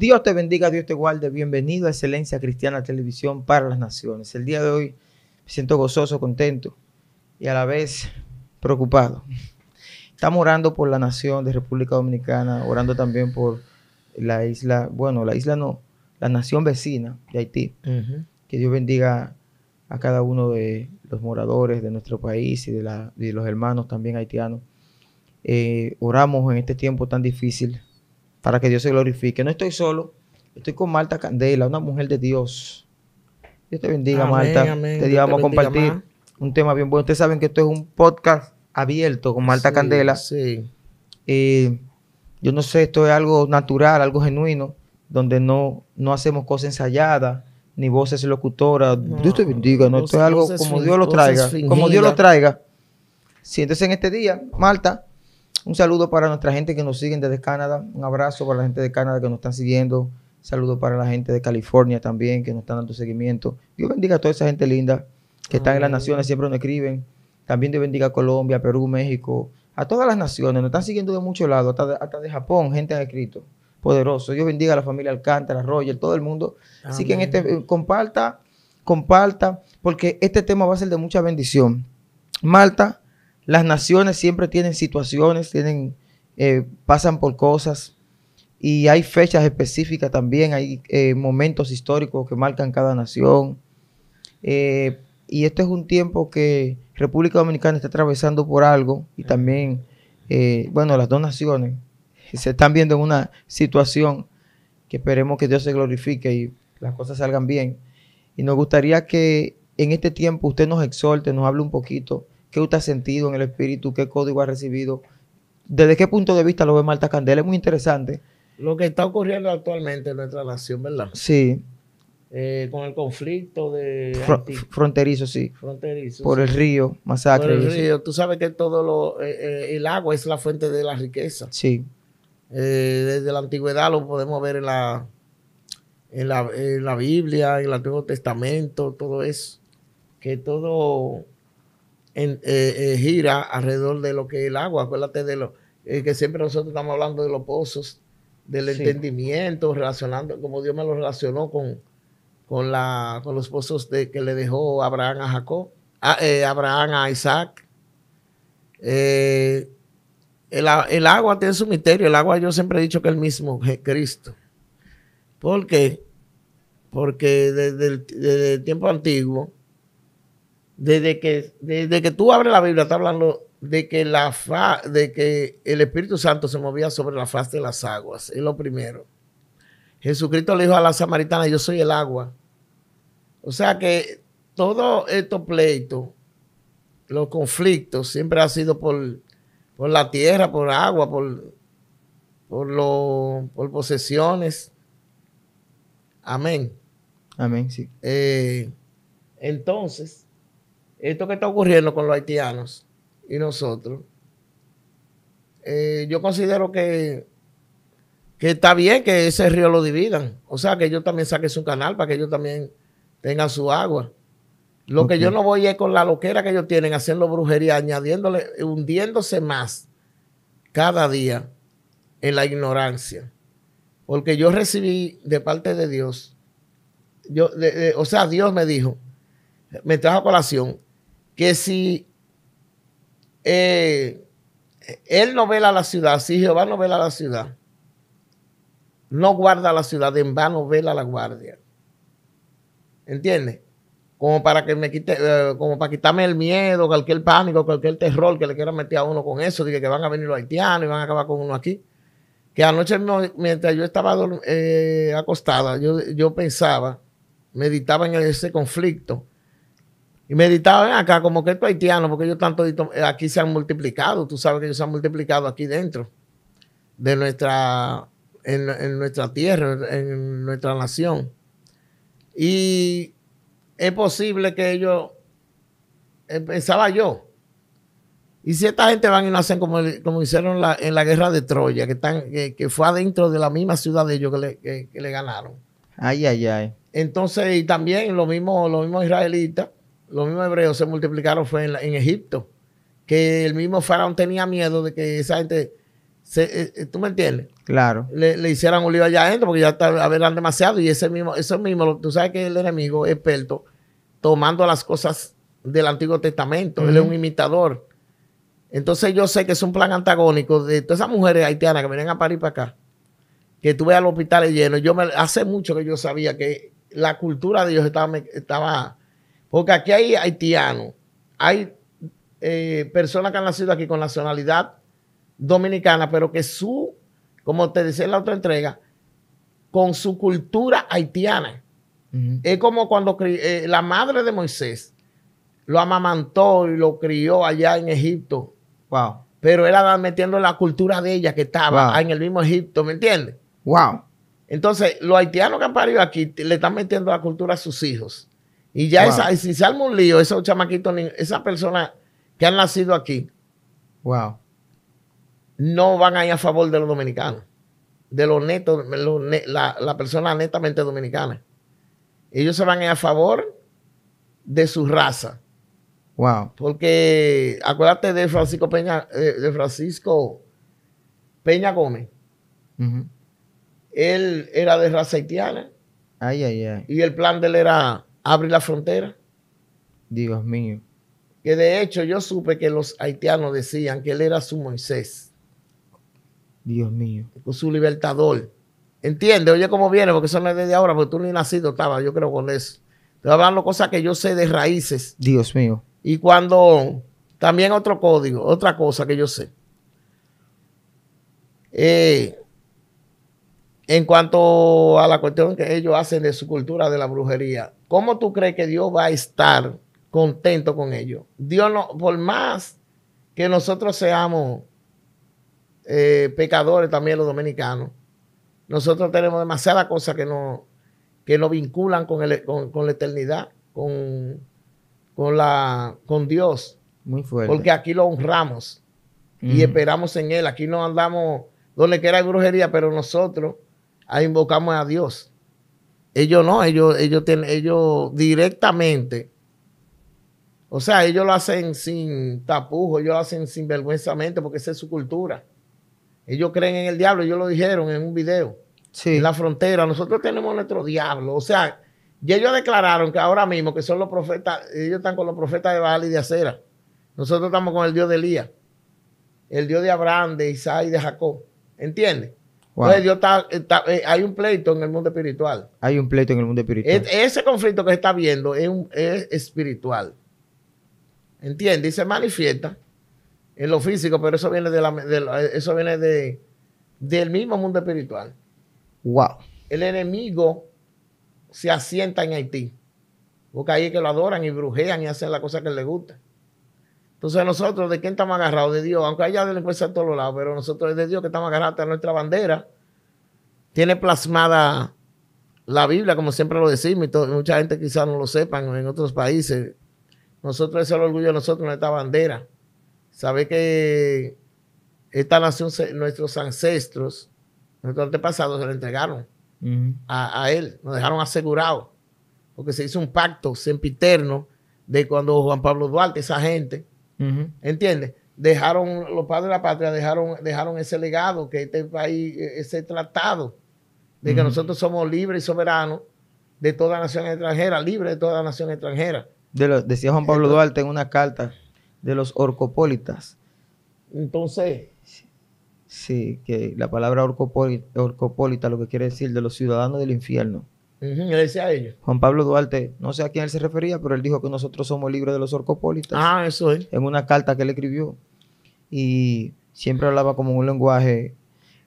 Dios te bendiga, Dios te guarde. Bienvenido a Excelencia Cristiana Televisión para las Naciones. El día de hoy me siento gozoso, contento y a la vez preocupado. Estamos orando por la nación de República Dominicana, orando también por la isla, bueno, la isla no, la nación vecina de Haití. Que Dios bendiga a cada uno de los moradores de nuestro país y de, la, los hermanos también haitianos. Eh, oramos en este tiempo tan difícil para que Dios se glorifique. No estoy solo, estoy con Marta Candela, una mujer de Dios. Dios te bendiga, Marta. Te digamos a compartir un tema bien bueno. Ustedes saben que esto es un podcast abierto con Marta Candela. Sí. yo no sé, esto es algo natural, algo genuino, donde no, hacemos cosas ensayadas, ni voces locutoras. Dios te bendiga, no, esto es algo como Dios lo traiga. Como Dios lo traiga. Siéntese en este día, Marta, un saludo para nuestra gente que nos sigue desde Canadá. Un abrazo para la gente de Canadá que nos están siguiendo. saludo para la gente de California también que nos están dando seguimiento. Dios bendiga a toda esa gente linda que está en las naciones, siempre nos escriben. También Dios bendiga a Colombia, Perú, México, a todas las naciones. Nos están siguiendo de muchos lados, hasta de, Japón, gente ha escrito. Poderoso. Dios bendiga a la familia Alcántara, Roger, todo el mundo. Así que en este, comparta, comparta, porque este tema va a ser de mucha bendición. Malta, las naciones siempre tienen situaciones, tienen, eh, pasan por cosas y hay fechas específicas también, hay eh, momentos históricos que marcan cada nación. Eh, y este es un tiempo que República Dominicana está atravesando por algo y también, bueno, las dos naciones se están viendo en una situación que esperemos que Dios se glorifique y las cosas salgan bien. Y nos gustaría que en este tiempo usted nos exhorte, nos hable un poquito qué usted ha sentido en el espíritu, qué código ha recibido. ¿Desde qué punto de vista lo ve Marta Candela? Es muy interesante. Lo que está ocurriendo actualmente en nuestra nación, ¿verdad? Sí. Eh, con el conflicto de... fronterizo, sí. Fronterizo. Por el río, masacre. Por el río. Tú sabes que todo lo... Eh, eh, el agua es la fuente de la riqueza. Sí. desde la antigüedad lo podemos ver en la, en la Biblia, en el Antiguo Testamento, todo eso. Que todo eh, eh, gira alrededor de lo que el agua. Acuérdate de lo eh, que siempre nosotros estamos hablando de los pozos, del entendimiento, relacionando, como Dios me lo relacionó con, con, la, los pozos de, que le dejó Abraham a Jacob, Abraham a Isaac. El, agua tiene su misterio. El agua yo siempre he dicho que el mismo Cristo. ¿Por Porque desde el tiempo antiguo, desde que, desde que tú abres la Biblia, está hablando de que, la de que el Espíritu Santo se movía sobre la faz de las aguas. Es lo primero. Jesucristo le dijo a la samaritana, yo soy el agua. O sea que todo estos pleitos, los conflictos, siempre ha sido por, la tierra, por agua, por, por, por posesiones. Amén. Amén, sí. Eh, entonces, esto que está ocurriendo con los haitianos y nosotros, eh, yo considero que, que está bien que ese río lo dividan. O sea, que yo también saquen su canal para que ellos también tengan su agua. Lo que yo no voy es con la loquera que ellos tienen, haciendo brujería, añadiéndole, hundiéndose más cada día en la ignorancia. Porque yo recibí de parte de Dios, yo, o sea, Dios me dijo, me trajo a colación, que si eh, él no vela la ciudad, si Jehová no vela la ciudad, no guarda la ciudad, en vano vela la guardia. ¿Entiendes? Como para que me quite, eh, como para quitarme el miedo, cualquier pánico, cualquier terror que le quiera meter a uno con eso, dije que van a venir los haitianos y van a acabar con uno aquí. Que anoche mientras yo estaba eh, acostada, yo, yo pensaba, meditaba en ese conflicto y meditaban acá, como que es haitianos, porque ellos tanto eh, aquí se han multiplicado, tú sabes que ellos se han multiplicado aquí dentro de nuestra, en, nuestra tierra, en nuestra nación. Y es posible que ellos, pensaba yo, y si esta gente van y nacen como, como hicieron en la guerra de Troya, que, están, que, fue adentro de la misma ciudad de ellos que le, ganaron. Ay, ay, ay. Entonces, y también lo mismo los mismos israelitas los mismos hebreos se multiplicaron fue en, Egipto, que el mismo faraón tenía miedo de que esa gente, se, eh, eh, ¿tú me entiendes? Claro. Le, hicieran un lío allá adentro porque ya eran demasiado y ese mismo, eso mismo, tú sabes que el enemigo experto tomando las cosas del Antiguo Testamento, él es un imitador. Entonces yo sé que es un plan antagónico de todas esas mujeres haitianas que vienen a París para acá, que tú veas los hospitales llenos. Yo me, hace mucho que yo sabía que la cultura de Dios estaba, estaba porque aquí hay haitianos, hay eh, personas que han nacido aquí con nacionalidad dominicana, pero que su, como te decía en la otra entrega, con su cultura haitiana. Es como cuando eh, la madre de Moisés lo amamantó y lo crió allá en Egipto. Wow. Pero él estaba metiendo la cultura de ella que estaba en el mismo Egipto, ¿me entiendes? Wow. Entonces, los haitianos que han parido aquí le están metiendo la cultura a sus hijos. Y ya si se arma un lío, esos chamaquitos, esas personas que han nacido aquí, wow. no van a ir a favor de los dominicanos, de los netos, la, persona netamente dominicana. Ellos se van a ir a favor de su raza. Wow. Porque acuérdate de Francisco Peña, eh, de Francisco Peña Gómez. Él era de raza haitiana. Y el plan de él era abre la frontera. Dios mío. Que de hecho yo supe que los haitianos decían que él era su Moisés. Dios mío. Pues su libertador. Entiende, oye cómo viene, porque eso no es desde ahora, porque tú ni nacido estaba, yo creo con eso. hablar hablando cosas que yo sé de raíces. Dios mío. Y cuando también otro código, otra cosa que yo sé. Eh, en cuanto a la cuestión que ellos hacen de su cultura de la brujería, ¿cómo tú crees que Dios va a estar contento con ellos? Dios no, por más que nosotros seamos eh, pecadores también los dominicanos, nosotros tenemos demasiadas cosas que nos que no vinculan con, con, la eternidad, con, con, la, con Dios. Muy fuerte. Porque aquí lo honramos y esperamos en Él. Aquí no andamos donde quiera brujería, pero nosotros ahí invocamos a Dios. Ellos no, ellos, ellos, ellos directamente. O sea, ellos lo hacen sin tapujos, ellos lo hacen sin porque esa es su cultura. Ellos creen en el diablo, ellos lo dijeron en un video. Sí. En la frontera, nosotros tenemos nuestro diablo. O sea, ellos declararon que ahora mismo que son los profetas, ellos están con los profetas de Baal y de Acera. Nosotros estamos con el Dios de Elías, el Dios de Abraham, de Isaac y de Jacob. ¿Entiendes? Pues, eh, hay un pleito en el mundo espiritual. Hay un pleito en el mundo espiritual. ese conflicto que se está viendo es, espiritual. Entiende? Y se manifiesta en lo físico, pero eso viene, de eso viene de, del mismo mundo espiritual. Wow. El enemigo se asienta en Haití. Porque ahí es que lo adoran y brujean y hacen la cosa que les gusta. Entonces nosotros, ¿de quién estamos agarrados? De Dios, aunque haya delincuencia pues, a todos los lados, pero nosotros es de Dios que estamos agarrados a nuestra bandera. Tiene plasmada la Biblia, como siempre lo decimos, y mucha gente quizás no lo sepan en otros países. Nosotros es el orgullo de nosotros, nuestra bandera. Saber que esta nación, nuestros ancestros, nuestros antepasados se la entregaron a, a, él, nos dejaron asegurado, porque se hizo un pacto sempiterno de cuando Juan Pablo Duarte, esa gente, ¿Entiendes? Dejaron, los padres de la patria dejaron, dejaron ese legado, que este país, e, ese tratado, de que nosotros somos libres y soberanos de toda nación extranjera, libres de toda nación extranjera. De decía Juan Pablo Duarte en una carta de los orcopólitas. Entonces. Sí, que la palabra orcopólita lo que quiere decir de los ciudadanos del infierno decía a ellos. Juan Pablo Duarte, no sé a quién él se refería, pero él dijo que nosotros somos libres de los orcopolitas. Ah, eso es. En una carta que él escribió. Y siempre hablaba como un lenguaje.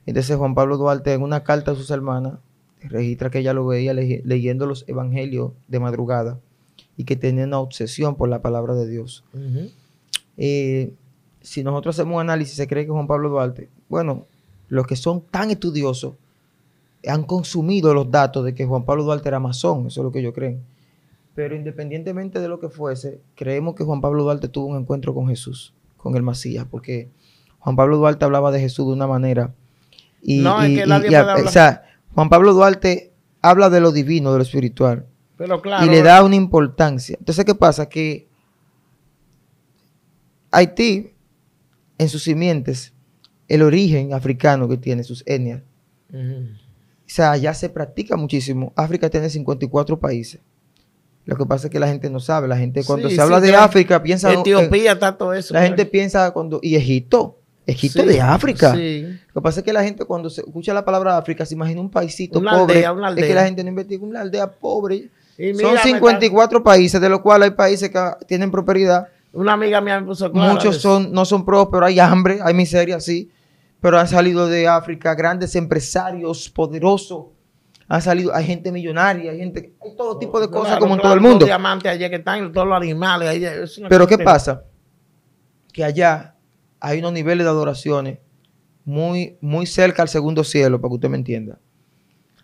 Entonces Juan Pablo Duarte, en una carta a sus hermanas, registra que ella lo veía leyendo los evangelios de madrugada y que tenía una obsesión por la palabra de Dios. Eh, si nosotros hacemos un análisis, se cree que Juan Pablo Duarte, bueno, los que son tan estudiosos han consumido los datos de que Juan Pablo Duarte era masón, eso es lo que ellos creen. Pero independientemente de lo que fuese, creemos que Juan Pablo Duarte tuvo un encuentro con Jesús, con el Masías, porque Juan Pablo Duarte hablaba de Jesús de una manera. Y, no, es que nadie O sea, Juan Pablo Duarte habla de lo divino, de lo espiritual. Pero claro, y le da una importancia. Entonces, ¿qué pasa? Que Haití, en sus simientes, el origen africano que tiene, sus etnias, o sea, allá se practica muchísimo. África tiene 54 países. Lo que pasa es que la gente no sabe. La gente cuando se habla de África piensa... Etiopía está todo eso. La gente piensa cuando... Y Egipto. Egipto de África. Lo que pasa es que la gente cuando se escucha la palabra África se imagina un paisito una pobre. Aldea, una aldea. Es que la gente no investiga una aldea pobre. Son 54 países, de los cuales hay países que tienen prosperidad. Una amiga mía me puso Muchos son, no son prósperos, hay hambre, hay miseria, sí pero han salido de África grandes empresarios poderosos. Ha salido, hay gente millonaria, hay gente, todo tipo de cosas como en todo el mundo. Los diamantes allá que están, todos los animales Pero ¿qué pasa? Que allá hay unos niveles de adoraciones muy, muy cerca al segundo cielo, para que usted me entienda.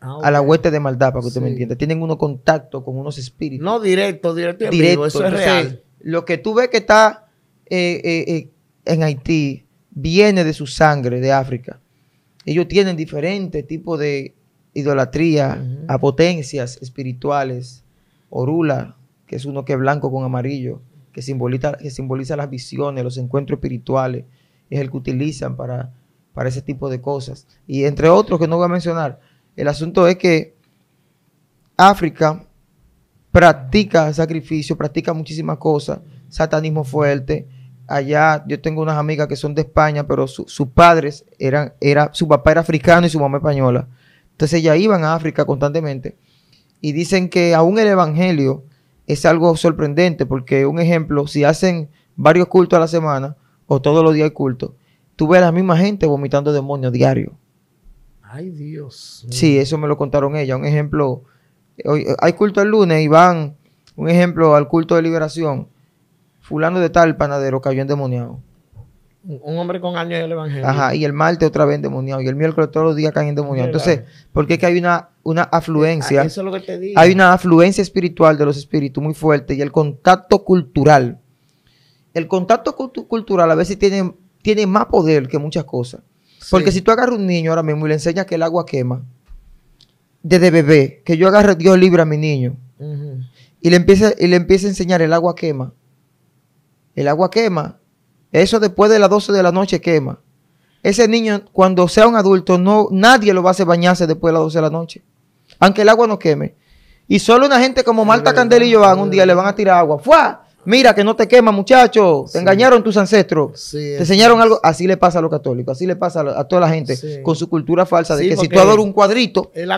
Ah, a la hueste de maldad, para que usted me entienda. Tienen unos contactos con unos espíritus. No directo, directo, eso es real. Lo que tú ves que está eh, eh, eh, en Haití, viene de su sangre de África. Ellos tienen diferentes tipos de idolatría a potencias espirituales. Orula, que es uno que es blanco con amarillo, que simboliza, que simboliza las visiones, los encuentros espirituales, es el que utilizan para, para ese tipo de cosas. Y entre otros que no voy a mencionar, el asunto es que África practica sacrificio, practica muchísimas cosas, satanismo fuerte, allá, yo tengo unas amigas que son de España, pero sus padres eran, era, su papá era africano y su mamá española. Entonces ellas iban a África constantemente. Y dicen que aún el Evangelio es algo sorprendente, porque un ejemplo, si hacen varios cultos a la semana, o todos los días hay culto, tú ves a la misma gente vomitando demonios diario. Ay, Dios. Sí, eso me lo contaron ellas. Un ejemplo, hay culto el lunes y van, un ejemplo, al culto de liberación fulano de tal panadero cayó endemoniado. Un hombre con años del evangelio. Ajá, y el martes otra vez endemoniado. Y el miércoles todos los días caen endemoniados. Entonces, porque es que hay una, una eh, ah, afluencia. Eso es lo que te digo. Hay una afluencia espiritual de los espíritus muy fuerte y el contacto cultural. El contacto cultural a veces tiene, tiene más poder que muchas cosas. Porque si tú agarras un niño ahora mismo y le enseñas que el agua quema, desde bebé, que yo agarre Dios libre a mi niño, y, le empieza y le empieza a enseñar el agua quema, el agua quema. Eso después de las 12 de la noche quema. Ese niño, cuando sea un adulto, no, nadie lo va a hacer bañarse después de las 12 de la noche. Aunque el agua no queme. Y solo una gente como Marta Candelillo y un día le van a tirar agua. ¡fuá! Mira que no te quema, muchacho. Te engañaron tus ancestros. te enseñaron algo. Así le pasa a los católicos. Así le pasa a, toda la gente con su cultura falsa de que si tú adoras un cuadrito, el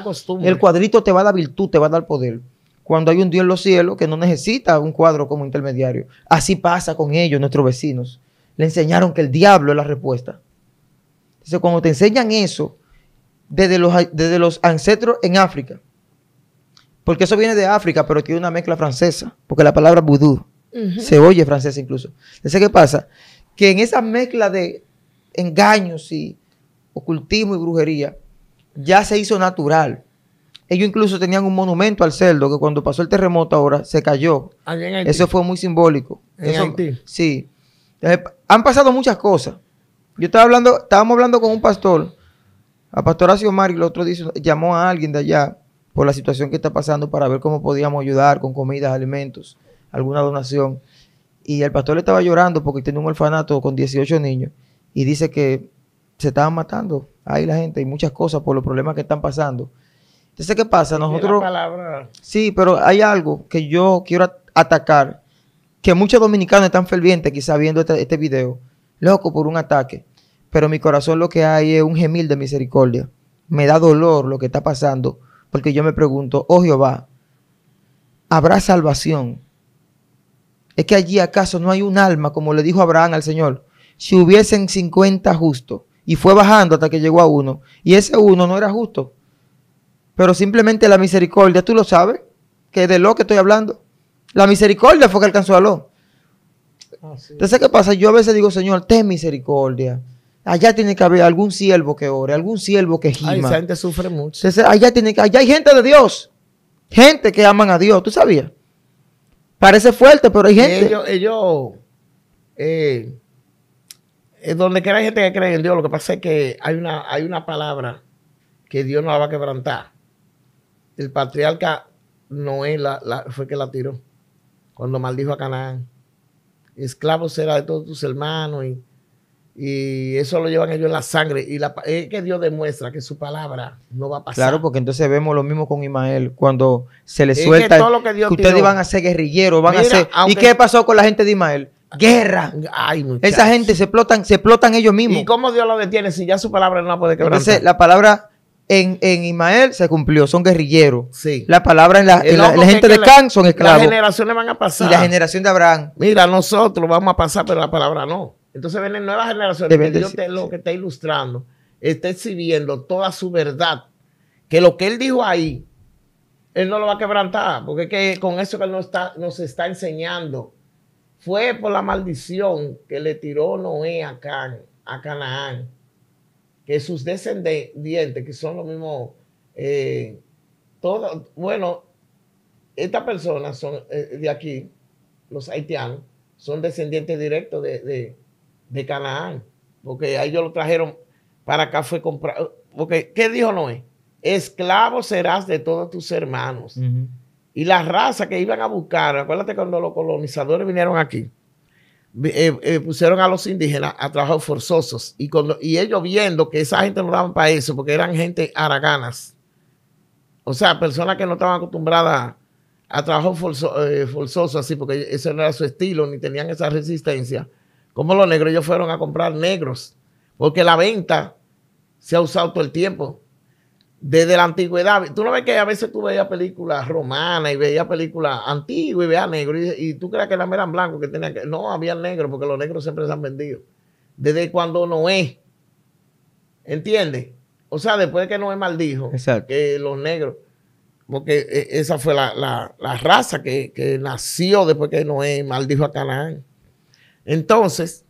cuadrito te va a dar virtud, te va a dar poder cuando hay un Dios en los cielos que no necesita un cuadro como intermediario. Así pasa con ellos, nuestros vecinos. Le enseñaron que el diablo es la respuesta. Entonces, cuando te enseñan eso, desde los, desde los ancestros en África, porque eso viene de África, pero tiene una mezcla francesa, porque la palabra vudú se oye francesa incluso. Entonces, ¿qué pasa? Que en esa mezcla de engaños y ocultismo y brujería, ya se hizo natural ellos incluso tenían un monumento al cerdo que cuando pasó el terremoto ahora se cayó. Eso fue muy simbólico. ¿En Haití? Sí. Eh, han pasado muchas cosas. Yo estaba hablando, estábamos hablando con un pastor, a Pastor Asiomar, y el otro dice, llamó a alguien de allá por la situación que está pasando para ver cómo podíamos ayudar con comidas, alimentos, alguna donación. Y el pastor le estaba llorando porque tiene un orfanato con 18 niños y dice que se estaban matando ahí la gente y muchas cosas por los problemas que están pasando. Entonces, ¿qué pasa? Nosotros... Sí, pero hay algo que yo quiero atacar, que muchos dominicanos están fervientes quizá viendo este, este, video, loco por un ataque, pero mi corazón lo que hay es un gemil de misericordia. Me da dolor lo que está pasando, porque yo me pregunto, oh Jehová, ¿habrá salvación? Es que allí acaso no hay un alma, como le dijo Abraham al Señor, si hubiesen 50 justos, y fue bajando hasta que llegó a uno, y ese uno no era justo, pero simplemente la misericordia, tú lo sabes, que de lo que estoy hablando. La misericordia fue que alcanzó a lo. Ah, Entonces, ¿qué pasa? Yo a veces digo, Señor, ten misericordia. Allá tiene que haber algún siervo que ore, algún siervo que gima. Ahí esa gente sufre mucho. allá, tiene que, hay gente de Dios. Gente que aman a Dios, ¿tú sabías? Parece fuerte, pero hay gente. Ellos, eh, eh, donde quiera hay gente que cree en Dios, lo que pasa es que hay una, hay una palabra que Dios no la va a quebrantar el patriarca Noé la, la, fue que la tiró cuando maldijo a Canaán. Esclavo será de todos tus hermanos y, eso lo llevan ellos en la sangre. Y la, es que Dios demuestra que su palabra no va a pasar. Claro, porque entonces vemos lo mismo con Ismael. Cuando se le suelta, que, ustedes van a ser guerrilleros, van a ser... ¿Y qué pasó con la gente de Ismael? Guerra. Esa gente se explotan, se explotan ellos mismos. ¿Y cómo Dios lo detiene si ya su palabra no la puede quebrar? Entonces, la palabra en, en Ismael se cumplió, son guerrilleros. Sí. La palabra en la, gente de Can son esclavos. Las generaciones van a pasar. Y la generación de Abraham. Mira, nosotros vamos a pasar, pero la palabra no. Entonces vienen nuevas generaciones. te, lo que está ilustrando, está exhibiendo toda su verdad. Que lo que él dijo ahí, él no lo va a quebrantar, porque que con eso que él nos está, nos está enseñando, fue por la maldición que le tiró Noé a, Can, a Canaán que sus descendientes, que son los mismos, eh, bueno, estas personas son eh, de aquí, los haitianos, son descendientes directos de, de, Canaán, porque ellos lo trajeron para acá, fue comprado, porque, ¿qué dijo Noé? Esclavo serás de todos tus hermanos. Y la raza que iban a buscar, acuérdate cuando los colonizadores vinieron aquí, eh, eh, pusieron a los indígenas a trabajos forzosos y, cuando, y ellos viendo que esa gente no daban para eso porque eran gente araganas, o sea, personas que no estaban acostumbradas a trabajos forzoso eh, forzosos así porque ese no era su estilo ni tenían esa resistencia, como los negros ellos fueron a comprar negros porque la venta se ha usado todo el tiempo desde la antigüedad, tú no ves que a veces tú veías películas romanas y veías películas antiguas y veías negros y, tú creas que eran blancos que tenían que... No, había negros porque los negros siempre se han vendido. Desde cuando Noé, ¿entiendes? O sea, después de que Noé maldijo, que los negros, porque e, esa fue la, raza que, nació después que Noé maldijo a Canaán. Entonces,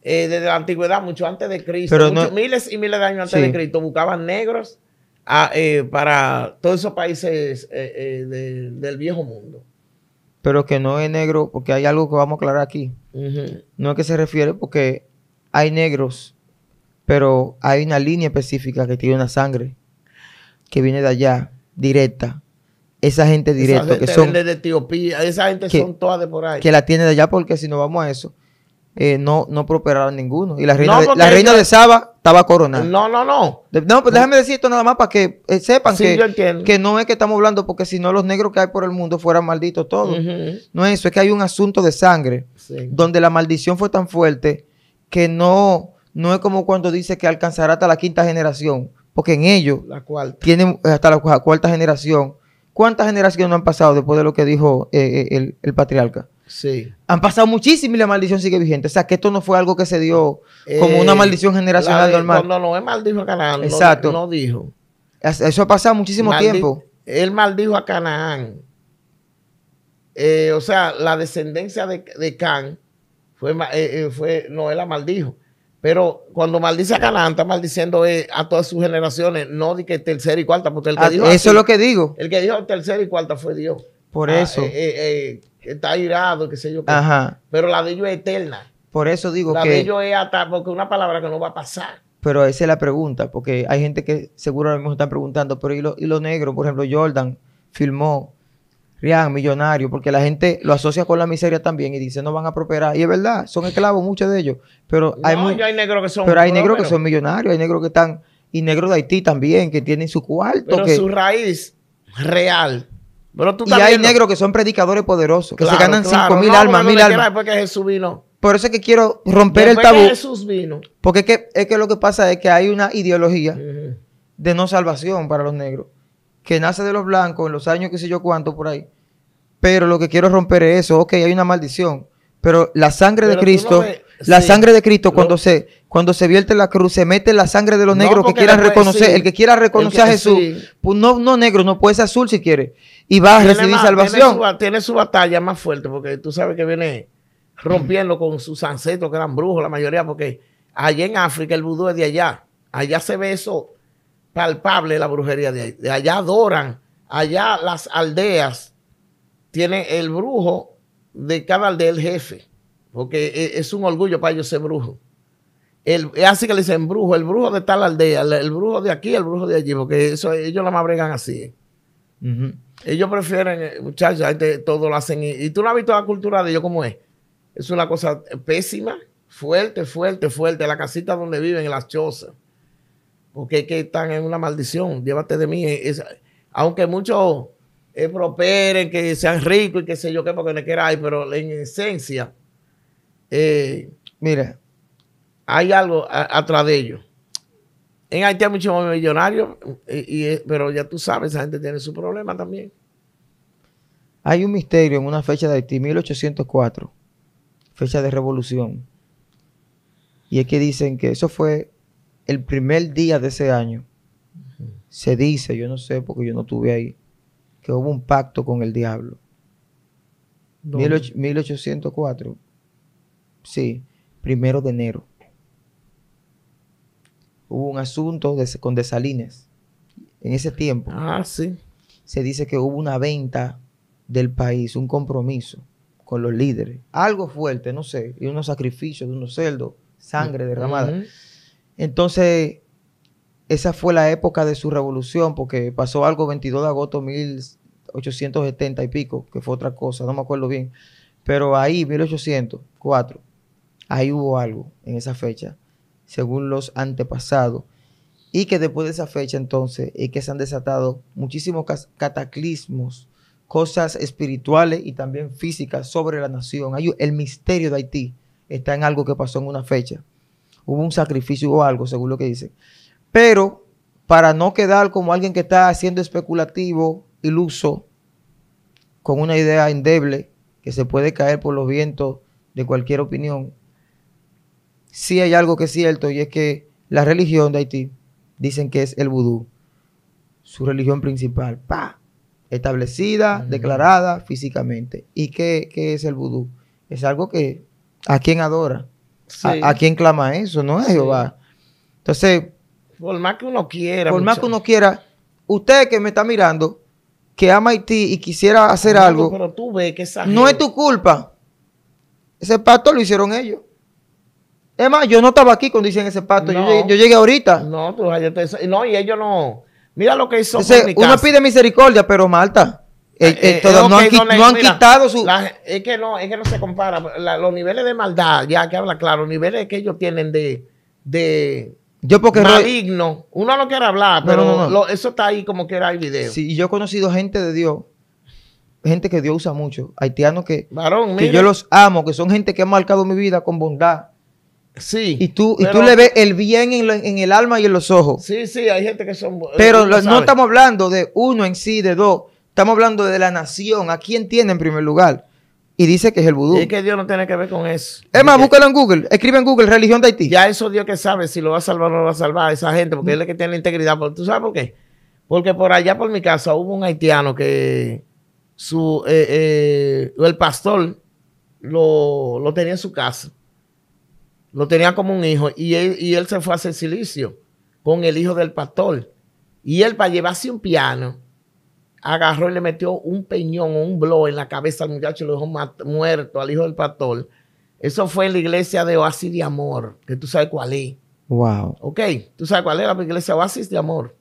eh, desde la antigüedad, mucho antes de Cristo, miles y miles de años antes de Cristo, buscaban negros eh, para todos esos países eh, eh, del viejo mundo. Pero que no es negro, porque hay algo que vamos a aclarar aquí. No es que se refiere porque hay negros, pero hay una línea específica que tiene una sangre que viene de allá, directa. Esa gente directa, que son. de Etiopía, esa gente que, son todas de por ahí. Que la tiene de allá, porque si no vamos a eso, no, no ninguno. Y la reina, la reina de Saba estaba coronado. No, no, no. No, pues déjame decir esto nada más para que eh, sepan que, no es que estamos hablando porque si no los negros que hay por el mundo fueran malditos todos. No es eso, es que hay un asunto de sangre donde la maldición fue tan fuerte que no, no es como cuando dice que alcanzará hasta la quinta generación, porque en ellos tienen eh, hasta la cuarta generación. ¿Cuántas generaciones no han pasado después de lo que dijo eh, el patriarca? Han pasado muchísimo y la maldición sigue vigente. O sea, que esto no fue algo que se dio como una eh, maldición generacional de, no Cuando Noé maldijo a Canaán, Exacto. No, dijo. Eso ha pasado muchísimo tiempo. Él maldijo a Canaán. Eh, o sea, la descendencia de, de Can eh, fue, no Noé la maldijo. Pero cuando maldice a Canaán, está maldiciendo a todas sus generaciones, no di que tercera y cuarta, porque que ah, dijo. Eso es lo que digo. El que dijo tercera y cuarta fue Dios. Por ah, eso. Eh, eh, eh, está irado, qué sé yo. Ajá. Pero la de ellos es eterna. Por eso digo que. La de ellos es hasta, porque una palabra que no va a pasar. Pero esa es la pregunta, porque hay gente que seguro ahora mismo están preguntando, pero ¿y los negros? Por ejemplo, Jordan filmó Rian, millonario, porque la gente lo asocia con la miseria también y dice no van a prosperar. Y es verdad, son esclavos muchos de ellos. Pero hay, muchos negros que son. Pero hay negros que son millonarios, hay negros que están. Y negros de Haití también, que tienen su cuarto. Pero que, su raíz real y hay negros que son predicadores poderosos, que se ganan cinco mil almas, mil almas. Por eso es que quiero romper el tabú. Porque es que, lo que pasa es que hay una ideología de no salvación para los negros, que nace de los blancos en los años que sé yo cuánto por ahí. Pero lo que quiero romper es eso. Ok, hay una maldición, pero la sangre de Cristo... La sangre de Cristo cuando se cuando se vierte la cruz, se mete la sangre de los negros que quieran reconocer, el que quiera reconocer a Jesús, pues no no negro, no puede ser azul si quiere y va a recibir salvación. Tiene su, batalla más fuerte porque tú sabes que viene rompiendo con sus ancestros que eran brujos, la mayoría, porque allá en África el vudú es de allá. Allá se ve eso palpable, la brujería de, allá. de allá adoran, allá las aldeas. Tiene el brujo de cada aldea el jefe, porque e, es un orgullo para ellos ser brujo. El, así que le dicen brujo, el brujo de tal aldea, el, brujo de aquí, el brujo de allí, porque eso ellos la más así. ¿eh? Ellos prefieren, eh, muchachos, todo lo hacen. Y, tú no has visto la cultura de ellos como es. Es una cosa pésima, fuerte, fuerte, fuerte. La casita donde viven, las chozas. Porque es que están en una maldición. Llévate de mí. Eh, aunque muchos eh, prosperen, que sean ricos y qué sé yo qué, porque no queráis, pero en esencia, mire, mira, hay algo atrás de ellos. En Haití hay muchos millonarios, eh, eh, pero ya tú sabes, esa gente tiene su problema también. Hay un misterio en una fecha de Haití, 1804, fecha de revolución. Y es que dicen que eso fue el primer día de ese año. Se dice, yo no sé porque yo no estuve ahí, que hubo un pacto con el diablo. 1804. Sí, primero de enero hubo un asunto con Desalines en ese tiempo. Ah, sí. Se dice que hubo una venta del país, un compromiso con los líderes. Algo fuerte, no sé, y unos sacrificios de unos celdos. sangre mm, derramada. Entonces, esa fue la época de su revolución, porque pasó algo 22 de agosto 1870 y pico, que fue otra cosa, no me acuerdo bien. Pero ahí, 1804, ahí hubo algo en esa fecha según los antepasados, y que después de esa fecha entonces es que se han desatado muchísimos cataclismos, cosas espirituales y también físicas sobre la nación. el misterio de Haití está en algo que pasó en una fecha. Hubo un sacrificio o algo, según lo que dicen. Pero para no quedar como alguien que está haciendo especulativo, iluso, con una idea endeble, que se puede caer por los vientos de cualquier opinión, si hay algo que es cierto y es que la religión de Haití, dicen que es el vudú, su religión principal, pa, establecida, mm. declarada físicamente. ¿Y qué, es el vudú? Es algo que a quien adora, a, quien clama eso, no es Jehová. Entonces, por más que uno quiera, por más que uno quiera, usted que me está mirando, que ama Haití y quisiera hacer algo, no es tu culpa. Ese pacto lo hicieron ellos. Es más, yo no estaba aquí cuando hicieron ese pacto. yo, llegué, ahorita. No, tú, ah, no, y ellos no. Mira lo que hizo. uno pide misericordia, pero Malta. no, han, quitado su. es, que no, es que no se compara. los niveles de maldad, ya que habla claro, los niveles que ellos tienen de. de yo porque maligno. Uno no quiere hablar, pero eso está ahí como que era el video. Sí, y yo he conocido gente de Dios. Gente que Dios usa mucho, haitianos que, que yo los amo, que son gente que ha marcado mi vida con bondad, Sí. Y tú, y tú le ves el bien en, el alma y en los ojos. Sí, sí, hay gente que son... Pero no estamos hablando de uno en sí, de dos. Estamos hablando de la nación. ¿A quién tiene en primer lugar? Y dice que es el vudú. es que Dios no tiene que ver con eso. Es más, búscalo en Google. Escribe en Google religión de Haití. Ya eso Dios que sabe si lo va a salvar o no lo va a salvar a esa gente, porque él es el que tiene la integridad. ¿Tú sabes por qué? Porque por allá por mi casa hubo un haitiano que su eh, eh, el pastor lo, lo tenía en su casa. Lo tenía como un hijo y él, se fue a hacer silicio con el hijo del pastor. Y él para llevarse un piano, agarró y le metió un peñón o un blow en la cabeza al muchacho y lo dejó muerto al hijo del pastor. Eso fue en la iglesia de Oasis de Amor, que tú sabes cuál es. Wow. Ok, tú sabes cuál es la iglesia Oasis de Amor.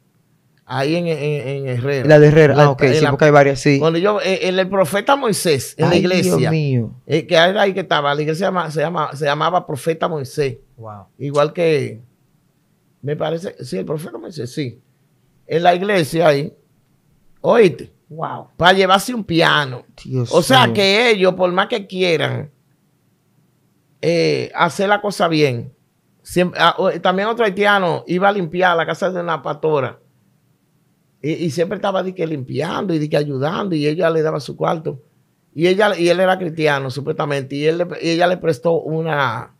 Ahí en, en, en Herrera. La de Herrera, ah, ok, sí, porque hay varias, sí. Cuando yo, eh, el, profeta Moisés, en la iglesia. Dios mío. Eh, que era ahí que estaba, la iglesia se, llama, se, llamaba Profeta Moisés. Wow. Igual que, me parece, sí, el profeta Moisés, sí. En la iglesia ahí, oíste. Wow. Para llevarse un piano. Dios o sea que ellos, por más que quieran eh, hacer la cosa bien, ah, también otro haitiano iba a limpiar la casa de una pastora y, siempre estaba de que limpiando y de que ayudando y ella le daba su cuarto. Y, ella, y él era cristiano, supuestamente, y, ella le prestó una,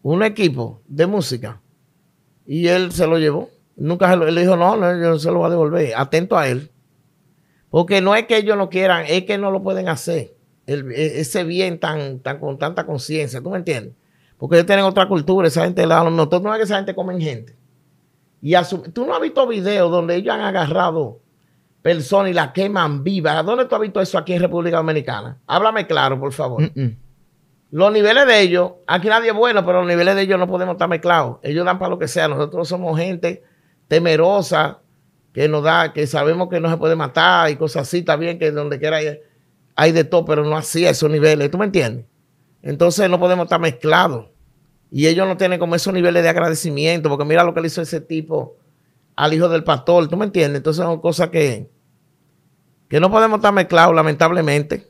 un equipo de música. Y él se lo llevó. Nunca se lo, dijo, no, yo no se lo voy a devolver. Atento a él. Porque no es que ellos no quieran, es que no lo pueden hacer. E, ese bien tan, tan con tanta conciencia, ¿tú me entiendes? Porque ellos tienen otra cultura, esa gente, nosotros no es que esa gente comen gente. Y tú no has visto videos donde ellos han agarrado personas y la queman vivas. ¿A dónde tú has visto eso aquí en República Dominicana? Háblame claro, por favor. Mm, mm. Los niveles de ellos, aquí nadie es bueno, pero los niveles de ellos no podemos estar mezclados. Ellos dan para lo que sea. Nosotros somos gente temerosa que da, que sabemos que no se puede matar y cosas así. Está bien que donde quiera hay, hay de todo, pero no así a esos niveles. ¿Tú me entiendes? Entonces no podemos estar mezclados. Y ellos no tienen como esos niveles de agradecimiento, porque mira lo que le hizo ese tipo al hijo del pastor, ¿tú me entiendes? Entonces son cosas que, que no podemos estar mezclados, lamentablemente.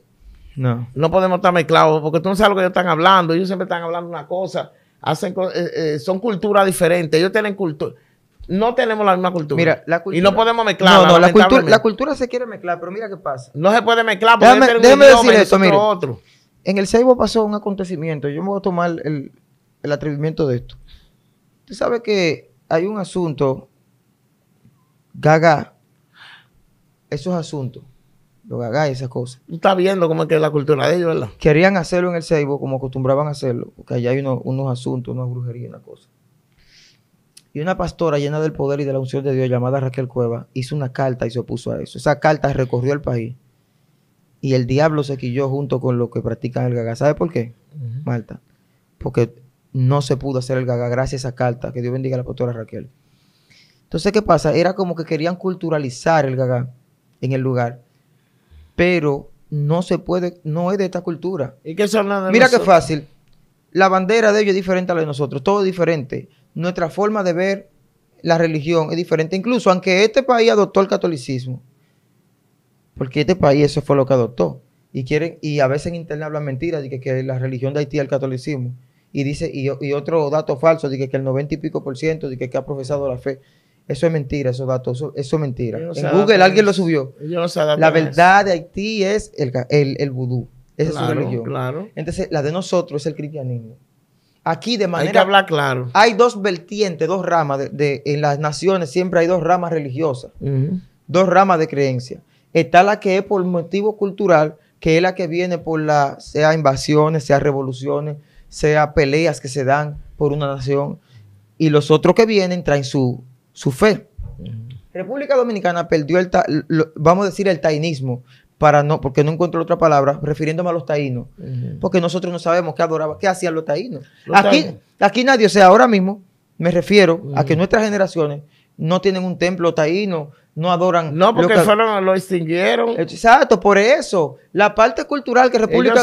No. No podemos estar mezclados, porque tú no sabes lo que ellos están hablando, ellos siempre están hablando una cosa, hacen eh, eh, son culturas diferentes, ellos tienen cultura no tenemos la misma cultura. Y no podemos mezclar. No, no, la cultura, se quiere mezclar, pero mira qué pasa. No se puede mezclar porque déjame, decir esto, mire. Otro. En el Seibo pasó un acontecimiento. Yo me voy a tomar el, el atrevimiento de esto. Usted sabe que hay un asunto, gaga, esos asuntos, los gaga y esas cosas. Tú viendo cómo es que la cultura de ellos, ¿verdad? Querían hacerlo en el Seibo como acostumbraban a hacerlo, porque allá hay unos, asuntos, una brujerías, una cosa. Y una pastora llena del poder y de la unción de Dios llamada Raquel Cueva hizo una carta y se opuso a eso. Esa carta recorrió el país y el diablo se quilló junto con lo que practican el gaga. ¿Sabe por qué, Marta? Porque no se pudo hacer el gaga gracias a esa carta. Que Dios bendiga a la pastora Raquel. Entonces, ¿qué pasa? Era como que querían culturalizar el gaga en el lugar. Pero no se puede, no es de esta cultura. ¿Y qué es Mira qué fácil. La bandera de ellos es diferente a la de nosotros, todo es diferente. Nuestra forma de ver la religión es diferente. Incluso, aunque este país adoptó el catolicismo, porque este país eso fue lo que adoptó. Y quieren, y a veces en internet hablan mentiras de que la religión de Haití es el catolicismo y dice y, otro dato falso, dice que, el 90 y pico por ciento de que, ha profesado la fe. Eso es mentira, esos datos, eso, es mentira. en Google alguien lo subió. La verdad de Haití es el, el, vudú. Esa es su religión. Entonces, la de nosotros es el cristianismo. Aquí de manera... Hay claro. Hay dos vertientes, dos ramas. De, en las naciones siempre hay dos ramas religiosas. Dos ramas de creencia. Está la que es por motivo cultural, que es la que viene por las sea invasiones, sea revoluciones, sea peleas que se dan por una nación, y los otros que vienen traen su, su fe. República Dominicana perdió el, vamos a decir, el tainismo, para no, porque no encuentro otra palabra, refiriéndome a los taínos, porque nosotros no sabemos qué adoraba, qué hacían los taínos. aquí, aquí nadie, o sea, ahora mismo me refiero a que nuestras generaciones no tienen un templo taíno, no adoran. No, porque lo lo extinguieron. Exacto, por eso, la parte cultural que República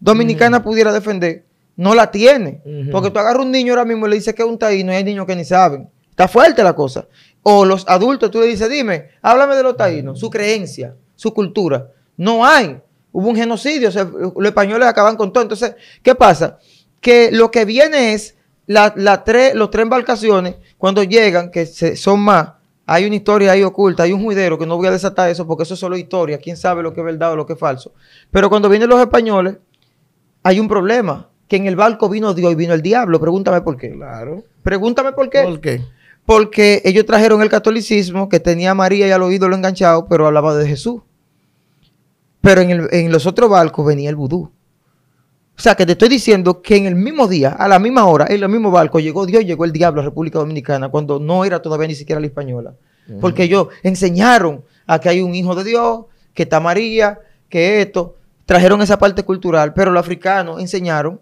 Dominicana pudiera defender no la tiene. Porque tú agarras un niño ahora mismo y le dices que es un taíno y hay niños que ni saben. Está fuerte la cosa. O los adultos, tú le dices, dime, háblame de los taínos, su creencia, su cultura. No hay. Hubo un genocidio, los españoles acaban con todo. Entonces, ¿qué pasa? Que lo que viene es la, la los tres embarcaciones, cuando llegan, que se, son más, hay una historia ahí oculta, hay un juidero, que no voy a desatar eso porque eso es solo historia, quién sabe lo que es verdad o lo que es falso. Pero cuando vienen los españoles, hay un problema que en el barco vino Dios y vino el diablo. Pregúntame por qué. Claro. Pregúntame por qué. ¿Por qué? Porque ellos trajeron el catolicismo que tenía a María y al oído lo enganchado, pero hablaba de Jesús. Pero en, los otros barcos venía el vudú. O sea, que te estoy diciendo que en el mismo día, a la misma hora, en el mismo barco, llegó Dios y llegó el diablo a República Dominicana, cuando no era todavía ni siquiera la española. Porque ellos enseñaron a que hay un hijo de Dios, que está María, que esto. Trajeron esa parte cultural, pero los africanos enseñaron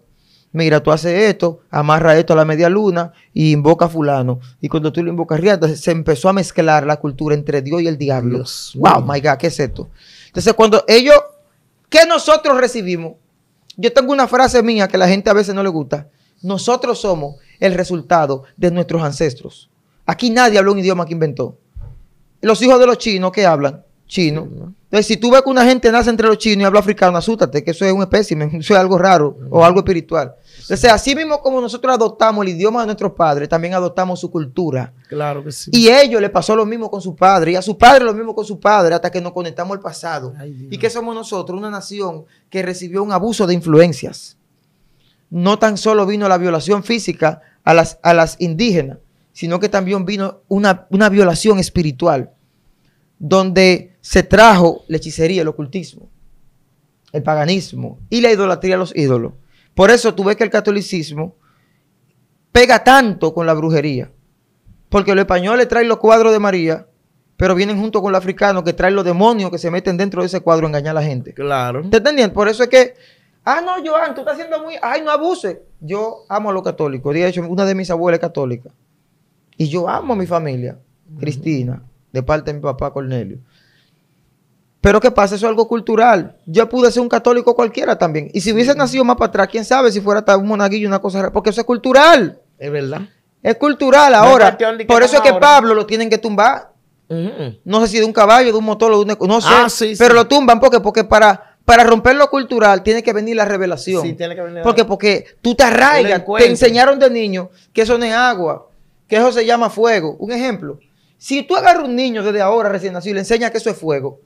mira, tú haces esto, amarra esto a la media luna y invoca a fulano. Y cuando tú lo invocas, entonces se empezó a mezclar la cultura entre Dios y el diablo. wow, my God, ¿qué es esto? Entonces, cuando ellos, ¿qué nosotros recibimos? Yo tengo una frase mía que la gente a veces no le gusta. Nosotros somos el resultado de nuestros ancestros. Aquí nadie habló un idioma que inventó. Los hijos de los chinos que hablan chino. Entonces, si tú ves que una gente nace entre los chinos y habla africano, asútate, que eso es un espécimen, eso es algo raro o algo espiritual así mismo como nosotros adoptamos el idioma de nuestros padres, también adoptamos su cultura. Claro que sí. Y ellos le pasó lo mismo con su padre, y a su padre lo mismo con su padre, hasta que nos conectamos al pasado. ¿Y que somos nosotros? Una nación que recibió un abuso de influencias. No tan solo vino la violación física a las, a las indígenas, sino que también vino una, una violación espiritual, donde se trajo la hechicería, el ocultismo, el paganismo y la idolatría a los ídolos. Por eso tú ves que el catolicismo pega tanto con la brujería. Porque los españoles traen los cuadros de María, pero vienen junto con los africanos que traen los demonios que se meten dentro de ese cuadro a engañar a la gente. Claro. ¿Te entendían? Por eso es que, ah, no, Joan, tú estás haciendo muy, ay, no abuses. Yo amo a los católicos. De hecho, una de mis abuelas es católica. Y yo amo a mi familia, Cristina, de parte de mi papá Cornelio. Pero ¿qué pasa? Eso es algo cultural. Yo pude ser un católico cualquiera también. Y si hubiese nacido más para atrás, quién sabe si fuera hasta un monaguillo, una cosa. Porque eso es cultural. Es verdad. Es cultural ahora. Por eso es que Pablo lo tienen que tumbar. No sé si de un caballo, de un motor, de no sé. Ah, pero lo tumban porque, porque para, para romper lo cultural tiene que venir la revelación. Sí, tiene que venir porque, porque tú te arraigas, te enseñaron de niño que eso no es agua, que eso se llama fuego. Un ejemplo. Si tú agarras un niño desde ahora recién nacido y le enseñas que eso es fuego,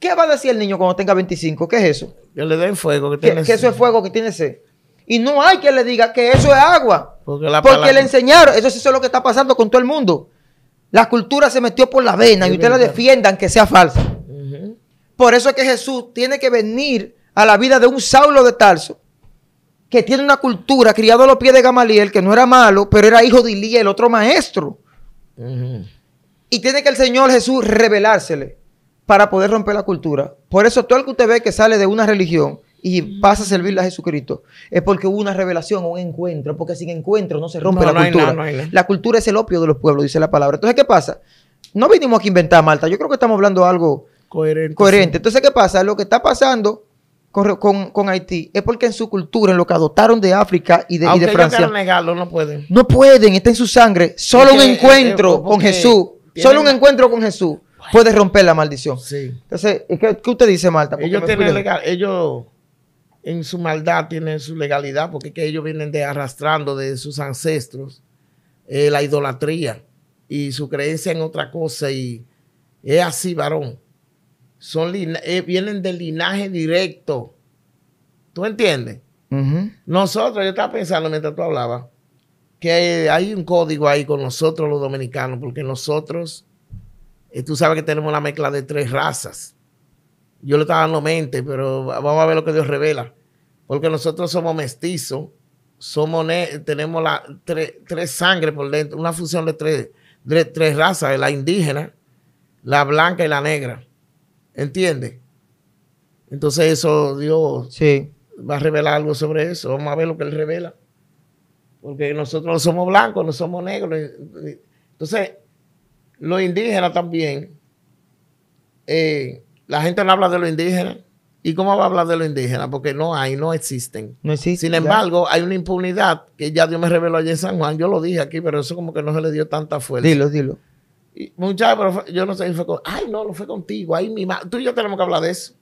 ¿Qué va a decir el niño cuando tenga 25? ¿Qué es eso? Que le den fuego, que tiene que, eso es fuego, que tiene sed. Y no hay quien le diga que eso es agua. Porque, le enseñaron. Eso, es lo que está pasando con todo el mundo. La cultura se metió por la vena y ustedes la defiendan que sea falsa. Por eso es que Jesús tiene que venir a la vida de un Saulo de Tarso, que tiene una cultura, criado a los pies de Gamaliel, que no era malo, pero era hijo de Ilí el otro maestro. Y tiene que el Señor Jesús revelársele para poder romper la cultura. Por eso todo el que usted ve que sale de una religión y pasa a servirle a Jesucristo es porque hubo una revelación, un encuentro, porque sin encuentro no se rompe la cultura. La cultura es el opio de los pueblos, dice la palabra. Entonces, ¿qué pasa? No vinimos aquí a inventar Malta, yo creo que estamos hablando de algo coherente. Entonces, ¿qué pasa? Lo que está pasando con, Haití es porque en su cultura, en lo que adoptaron de África y de, Aunque y de Francia. negarlo, no pueden. No pueden, está en su sangre. Solo eh, eh, eh, un encuentro con Jesús. Solo un encuentro con Jesús puede romper la maldición. Sí. Entonces, ¿qué, qué usted dice, Marta? Ellos, tienen legal, ellos en su maldad tienen su legalidad porque ellos vienen de arrastrando de sus ancestros eh, la idolatría y su creencia en otra cosa y es así, varón. Son eh, vienen del linaje directo. ¿Tú entiendes? Nosotros, yo estaba pensando mientras tú hablabas, que hay un código ahí con nosotros los dominicanos, porque nosotros eh, tú sabes que tenemos la mezcla de tres razas. Yo le estaba dando mente, pero vamos a ver lo que Dios revela. Porque nosotros somos mestizos, somos tenemos la, tres sangres por dentro, una fusión de tres, tres razas, la indígena, la blanca y la negra. ¿Entiendes? Entonces eso Dios sí. va a revelar algo sobre eso. Vamos a ver lo que Él revela. Porque nosotros no somos blancos, no somos negros. Entonces, los indígenas también. Eh, la gente no habla de los indígenas. ¿Y cómo va a hablar de los indígenas? Porque no hay, no existen. No Sin embargo, hay una impunidad que ya Dios me reveló ayer en San Juan. Yo lo dije aquí, pero eso como que no se le dio tanta fuerza. Dilo, dilo. Y, muchachos, pero yo no sé, fue ay, no, no fue contigo. ahí mi Tú y yo tenemos que hablar de eso.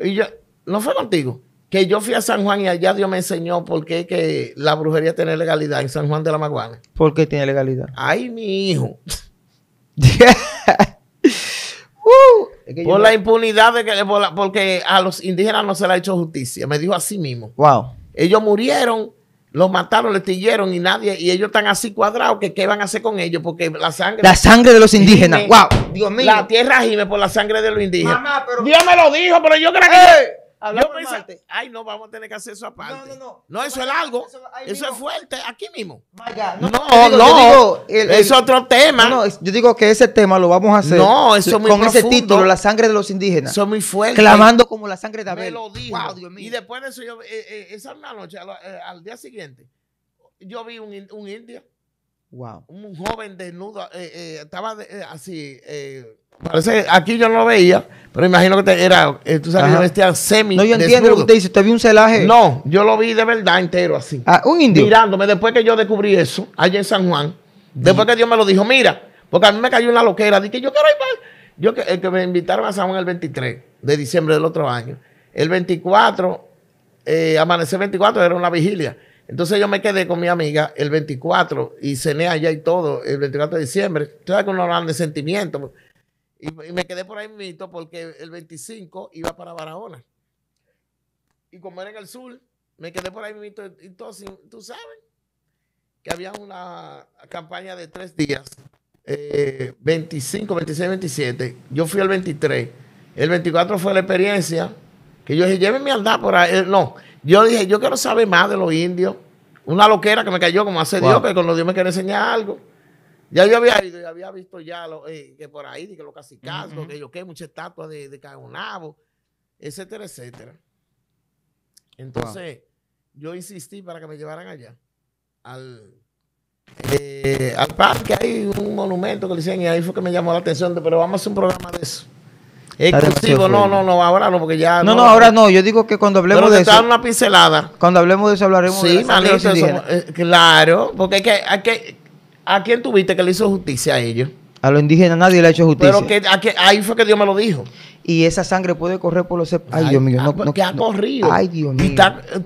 Y yo, no fue contigo que yo fui a San Juan y allá Dios me enseñó por qué que la brujería tiene legalidad en San Juan de la Maguana. ¿Por qué tiene legalidad? Ay, mi hijo. uh, por la impunidad de que porque a los indígenas no se le ha hecho justicia. Me dijo así mismo. Wow. Ellos murieron, los mataron, les tiguieron y nadie, y ellos están así cuadrados que qué van a hacer con ellos, porque la sangre. La sangre de los indígenas. wow. Dios mío. La tierra gime por la sangre de los indígenas. Mamá, pero... Dios me lo dijo, pero yo creo que. ¡Eh! Hablamos yo Ay, no, vamos a tener que hacer eso aparte. No, no, no. No, eso es algo. Eso, es fuerte, aquí mismo. no, no. es otro tema. No, yo digo que ese tema lo vamos a hacer. No, eso Con ese título, La sangre de los indígenas. Eso es muy fuerte. Clamando como la sangre de Abel. Me lo dijo. Wow, Dios mío. Y después de eso, yo, eh, eh, esa misma noche, eh, al, día siguiente, yo vi un, un indio. Wow. Un joven desnudo. estaba así Parece aquí yo no lo veía, pero imagino que era, eh, tú sabes, yo vestía semi. No, yo entiendo lo que te dice, usted vi un celaje. No, yo lo vi de verdad entero así. Ah, un indio. Mirándome después que yo descubrí eso, allá en San Juan, después que Dios me lo dijo, mira, porque a mí me cayó una loquera, dije, yo quiero ir para... Yo que, el que me invitaron a San Juan el 23 de diciembre del otro año. El 24, eh, amanecer 24 era una vigilia. Entonces yo me quedé con mi amiga el 24 y cené allá y todo el 24 de diciembre. Tú sabes que uno y, me quedé por ahí mito porque el 25 iba para Barahona. Y como era en el sur, me quedé por ahí mito. Y tú sabes que había una campaña de tres días, 25, 26, 27. Yo fui el 23. El 24 fue la experiencia que yo dije, llévenme a andar por ahí. No, yo dije, yo quiero saber más de los indios. Una loquera que me cayó, como hace Dios, que con Dios me quiere enseñar algo. Ya yo había había visto ya eh, que por ahí, que los cacicazos, que yo que muchas estatuas de, de etcétera, etcétera. Entonces, yo insistí para que me llevaran allá, al, eh, al parque, hay un monumento que le dicen, y ahí fue que me llamó la atención, pero vamos a hacer un programa de eso. Exclusivo, no, no, no, ahora no, porque ya. No, no, ahora no. Yo digo que cuando hablemos de eso. una pincelada. Cuando hablemos de eso hablaremos de, eso, eh, claro, porque que, hay que ¿A quién tuviste que le hizo justicia a ellos? A los indígenas nadie le ha hecho justicia. Pero que, ahí fue que Dios me lo dijo. Y esa sangre puede correr por los... Ay, Dios mío. Ah, pues, no, que ha corrido. Ay, Dios mío.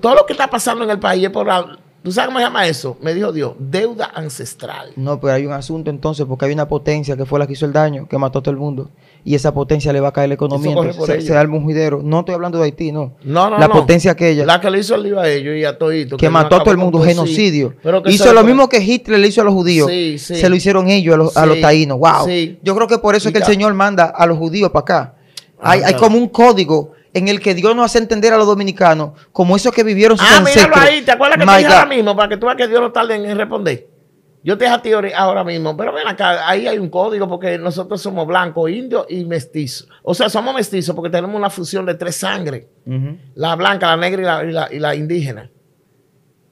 todo lo que está pasando en el país es por la, ¿Tú sabes cómo se llama eso? Me dijo Dios, deuda ancestral. No, pero hay un asunto entonces, porque hay una potencia que fue la que hizo el daño, que mató a todo el mundo. Y esa potencia le va a caer la economía. Entonces, se, da el No estoy hablando de Haití, no. No, no, La potencia potencia aquella. La que le hizo el lío a ellos y a todo Que, que mató a todo el mundo, genocidio. hizo lo mismo que Hitler le hizo a los judíos. Sí, sí. Se lo hicieron ellos a los, taínos. Wow. Yo creo que por eso es que el Señor manda a los judíos para acá. Hay, hay como un código en el que Dios nos hace entender a los dominicanos como esos que vivieron sus ah, Ah, míralo ahí, ¿te acuerdas que te dije ahora mismo para que tú veas que Dios no tarde en responder? Yo te dejo a ahora mismo, pero ven acá, ahí hay un código porque nosotros somos blancos, indios y mestizos. O sea, somos mestizos porque tenemos una fusión de tres sangres. La blanca, la negra y la, indígena.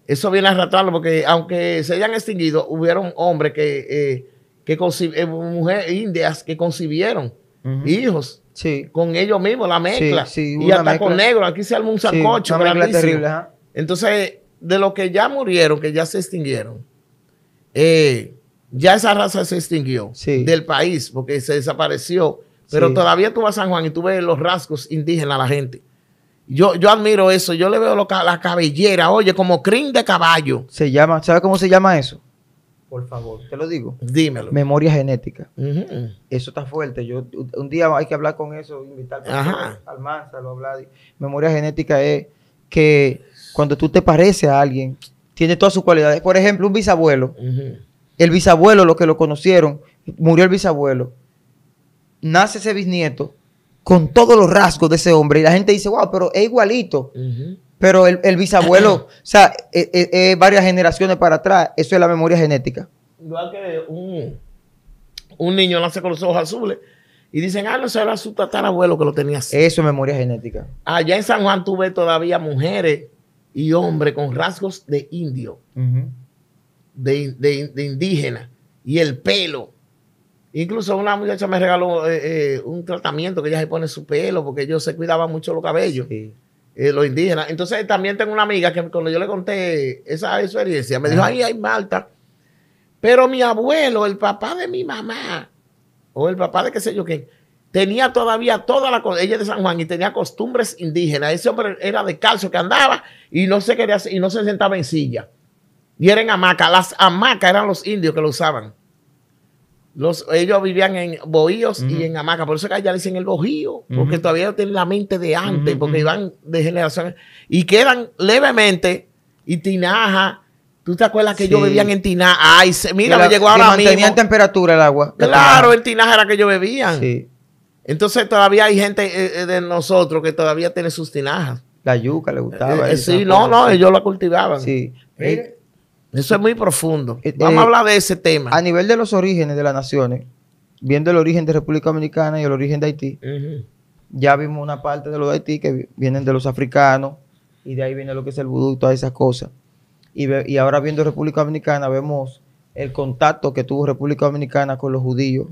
Eso viene a ratarlo porque aunque se hayan extinguido, hubieron hombres que, eh, que eh, mujeres indias que concibieron hijos con ellos mismos, la mezcla. y hasta con negro, aquí se arma un sacocho. Entonces, de los que ya murieron, que ya se extinguieron, eh, ya esa raza se extinguió del país porque se desapareció. Pero todavía tú vas a San Juan y tú ves los rasgos indígenas a la gente. Yo, yo admiro eso, yo le veo lo, la cabellera, oye, como crin de caballo. Se llama, ¿sabes cómo se llama eso? por favor, te lo digo. Dímelo. Memoria genética. Eso está fuerte. Yo, un día hay que hablar con eso, invitar al Almán, a hablar. Memoria genética es que cuando tú te pareces a alguien, tiene todas sus cualidades. Por ejemplo, un bisabuelo. El bisabuelo, los que lo conocieron, murió el bisabuelo. Nace ese bisnieto con todos los rasgos de ese hombre. Y la gente dice, wow, pero es igualito. Ajá. Pero el, bisabuelo, o sea, eh, eh, eh, varias generaciones para atrás, eso es la memoria genética. Igual que un, niño nace con los ojos azules y dicen, ah, no, eso era su tatarabuelo que lo tenía así. Eso es memoria genética. Allá en San Juan tuve todavía mujeres y hombres con rasgos de indio, de, de, indígena, y el pelo. Incluso una muchacha me regaló un tratamiento que ella se pone su pelo porque yo se cuidaba mucho los cabellos. Sí. Eh, los indígenas. Entonces también tengo una amiga que cuando yo le conté esa experiencia, me dijo, ahí hay Malta. Pero mi abuelo, el papá de mi mamá, o el papá de qué sé yo qué, tenía todavía toda la... Ella de San Juan y tenía costumbres indígenas. Ese hombre era de calcio que andaba y no se quería y no se sentaba en silla. Y eran hamacas. Las hamacas eran los indios que lo usaban ellos vivían en bohíos y en hamaca por eso que allá dicen el bojío, porque todavía tienen la mente de antes, porque iban de generaciones y quedan levemente y tinaja. ¿Tú te acuerdas que ellos bebían en tinaja? Ay, mira, me llegó ahora mismo. Tenían temperatura el agua. Claro, el tinaja era que ellos bebían. Entonces todavía hay gente eh, eh, de nosotros que todavía tiene sus tinajas. La yuca le gustaba. Eh, sí, no, no, ellos la cultivaban. Sí. Eso es muy profundo. Eh, Vamos a eh, hablar de ese tema. A nivel de los orígenes de las naciones, viendo el origen de República Dominicana y el origen de Haití, ya vimos una parte de los de Haití que vienen de los africanos y de ahí viene lo que es el vudú y todas esas cosas. Y, ahora viendo República Dominicana vemos el contacto que tuvo República Dominicana con los judíos,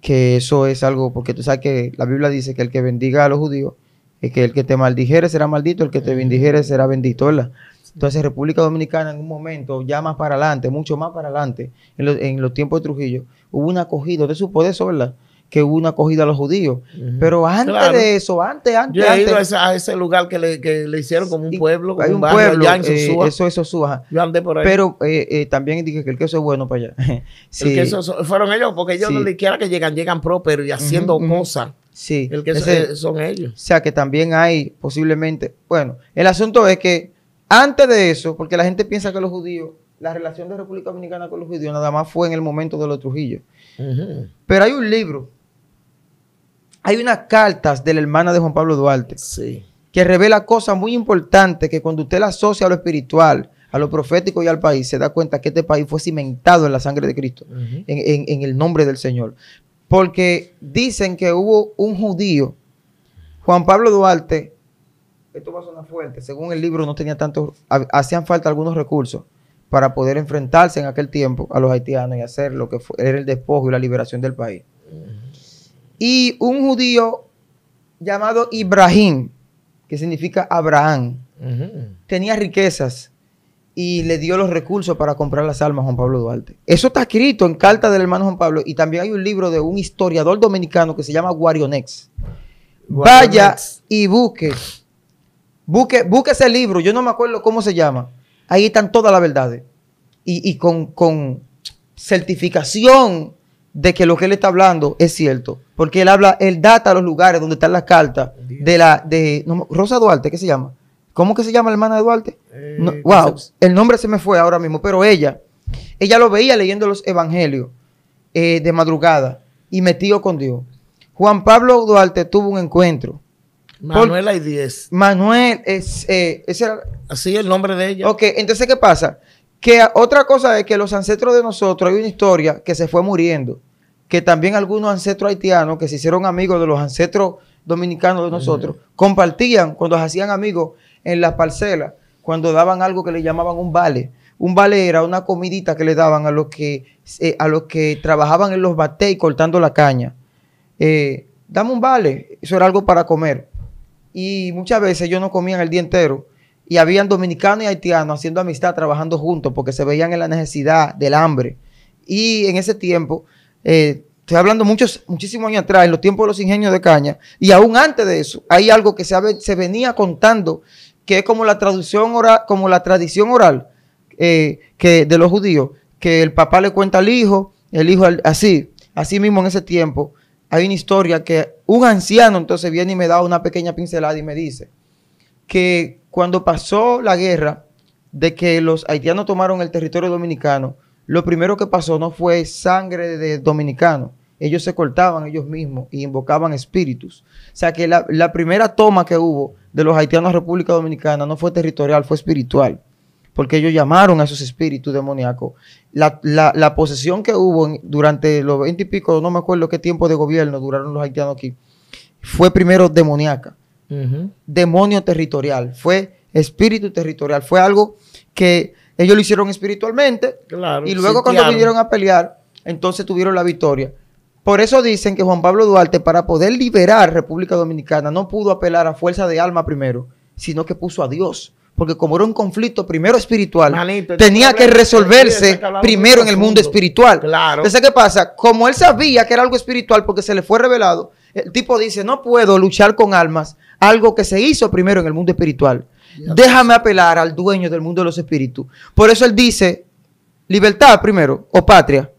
que eso es algo, porque tú sabes que la Biblia dice que el que bendiga a los judíos es que el que te maldijere será maldito, el que te bendijere será bendito, ¿verdad? Entonces República Dominicana en un momento, ya más para adelante, mucho más para adelante, en, los tiempos de Trujillo, hubo una acogida, usted supo de eso, ¿verdad? que hubo una acogida a los judíos. Pero antes de eso, antes, antes. Yo he ido a, ese lugar que le, hicieron como un pueblo. Hay un, pueblo. Eh, eso es Yo andé por ahí. Pero eh, eh, también dije que el queso es bueno para allá. sí. El fueron ellos, porque ellos no le quiera que llegan, llegan pero y haciendo cosas. Sí. El queso son ellos. O sea que también hay posiblemente. Bueno, el asunto es que antes de eso, porque la gente piensa que los judíos, la relación de República Dominicana con los judíos nada más fue en el momento de los Trujillo. Pero hay un libro, hay unas cartas de la hermana de Juan Pablo Duarte que revela cosas muy importantes que cuando usted la asocia a lo espiritual, a lo profético y al país, se da cuenta que este país fue cimentado en la sangre de Cristo, en, en el nombre del Señor. Porque dicen que hubo un judío, Juan Pablo Duarte, esto va a según el libro no tenía tantos, hacían falta algunos recursos para poder enfrentarse en aquel tiempo a los haitianos y hacer lo que era el despojo y la liberación del país. Y un judío llamado Ibrahim, que significa Abraham, tenía riquezas y le dio los recursos para comprar las almas a Juan Pablo Duarte. Eso está escrito en carta del hermano Juan Pablo y también hay un libro de un historiador dominicano que se llama Guarionex. Guarionex. Vaya y busque Busque, busque ese libro, yo no me acuerdo cómo se llama. Ahí están todas las verdades. Y, con, con certificación de que lo que él está hablando es cierto. Porque él habla, él data los lugares donde están las cartas de la, de Rosa Duarte, ¿qué se llama? ¿Cómo que se llama la hermana de Duarte? Eh, wow, el nombre se me fue ahora mismo, pero ella, ella lo veía leyendo los evangelios eh, de madrugada y metido con Dios. Juan Pablo Duarte tuvo un encuentro Manuel hay 10. Manuel, es, eh, ese era... Así el nombre de ella. Ok, entonces, ¿qué pasa? Que otra cosa es que los ancestros de nosotros, hay una historia que se fue muriendo, que también algunos ancestros haitianos que se hicieron amigos de los ancestros dominicanos de nosotros, compartían cuando hacían amigos en las parcelas, cuando daban algo que le llamaban un vale. Un vale era una comidita que le daban a los que, eh, a los que trabajaban en los batey cortando la caña. Eh, dame un vale, eso era algo para comer. Y muchas veces ellos no comían el día entero. Y habían dominicanos y haitianos haciendo amistad, trabajando juntos, porque se veían en la necesidad del hambre. Y en ese tiempo, eh, estoy hablando muchos, muchísimos años atrás, en los tiempos de los ingenios de caña, y aún antes de eso, hay algo que se, se venía contando, que es como la, traducción como la tradición oral eh, que de los judíos, que el papá le cuenta al hijo, el hijo así, así mismo en ese tiempo, hay una historia que un anciano entonces viene y me da una pequeña pincelada y me dice que cuando pasó la guerra de que los haitianos tomaron el territorio dominicano, lo primero que pasó no fue sangre de dominicanos. Ellos se cortaban ellos mismos y invocaban espíritus. O sea que la, primera toma que hubo de los haitianos a República Dominicana no fue territorial, fue espiritual porque ellos llamaron a esos espíritus demoníacos. La, posesión que hubo durante los veinte y pico, no me acuerdo qué tiempo de gobierno duraron los haitianos aquí, fue primero demoníaca, demonio territorial, fue espíritu territorial, fue algo que ellos lo hicieron espiritualmente y luego cuando vinieron a pelear, entonces tuvieron la victoria. Por eso dicen que Juan Pablo Duarte, para poder liberar República Dominicana, no pudo apelar a fuerza de alma primero, sino que puso a Dios porque como era un conflicto primero espiritual, tenía que resolverse primero en el mundo espiritual. Claro. Entonces, ¿qué pasa? Como él sabía que era algo espiritual porque se le fue revelado, el tipo dice, no puedo luchar con almas, algo que se hizo primero en el mundo espiritual. Déjame apelar al dueño del mundo de los espíritus. Por eso él dice, libertad primero, o patria.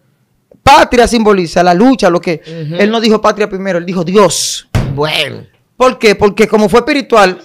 Patria simboliza la lucha, lo que... Él no dijo patria primero, él dijo Dios. Bueno. ¿Por qué? Porque como fue espiritual,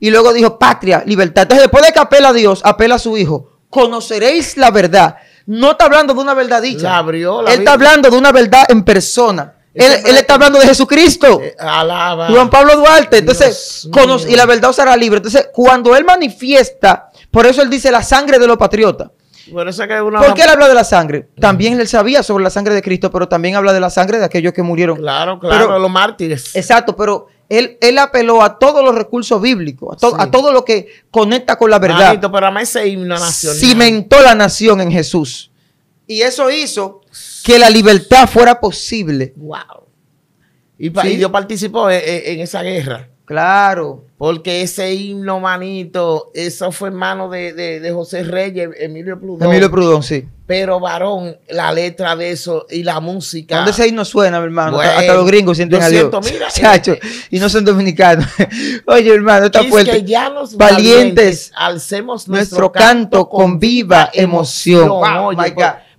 y luego dijo, patria, libertad. Entonces, después de que apela a Dios, apela a su hijo. Conoceréis la verdad. No está hablando de una verdad dicha. abrió, Él está hablando de una verdad en persona. Él, está hablando de Jesucristo. Eh, Juan Pablo Duarte. Entonces, y la verdad os hará libre. Entonces, cuando él manifiesta, por eso él dice la sangre de los patriotas. Bueno, que una... ¿Por qué él habla de la sangre? También él sabía sobre la sangre de Cristo, pero también habla de la sangre de aquellos que murieron. Claro, claro, los mártires. Exacto, pero él, apeló a todos los recursos bíblicos, a, todo lo que conecta con la verdad. pero Cimentó la nación en Jesús. Y eso hizo que la libertad fuera posible. Wow. Y, Dios participó e-, e-, en esa guerra. Claro, porque ese himno, manito, eso fue hermano de, de, José Reyes, Emilio Prudón. Emilio Prudón, sí. Pero, varón, la letra de eso y la música. ¿Dónde ese himno suena, mi hermano? Hasta los gringos sienten a Dios. Mira, y no son dominicanos. Oye, hermano, está fuerte. valientes, alcemos nuestro, canto, con viva emoción. oh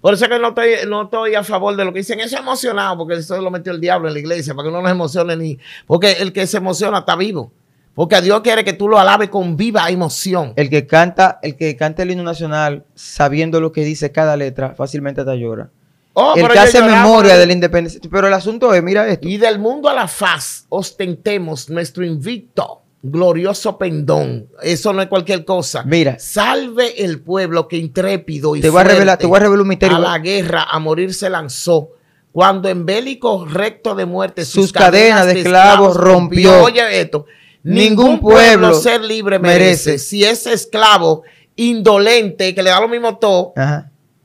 por eso que no estoy, no estoy a favor de lo que dicen. Eso emocionado, porque eso lo metió el diablo en la iglesia, para que no nos emocione ni. Porque el que se emociona está vivo. Porque Dios quiere que tú lo alabes con viva emoción. El que canta, el que canta el himno nacional, sabiendo lo que dice cada letra, fácilmente te llora. Oh, el que hace memoria de la independencia. Pero el asunto es, mira esto. Y del mundo a la faz ostentemos nuestro invicto glorioso pendón. Eso no es cualquier cosa. Mira. Salve el pueblo que intrépido y te va a revelar, te a revelar un misterio. A la guerra, a morir se lanzó. Cuando en bélico recto de muerte sus, cadenas, de esclavos rompió. Oye esto. Ningún, pueblo, ser libre merece. Si ese esclavo indolente que le da lo mismo todo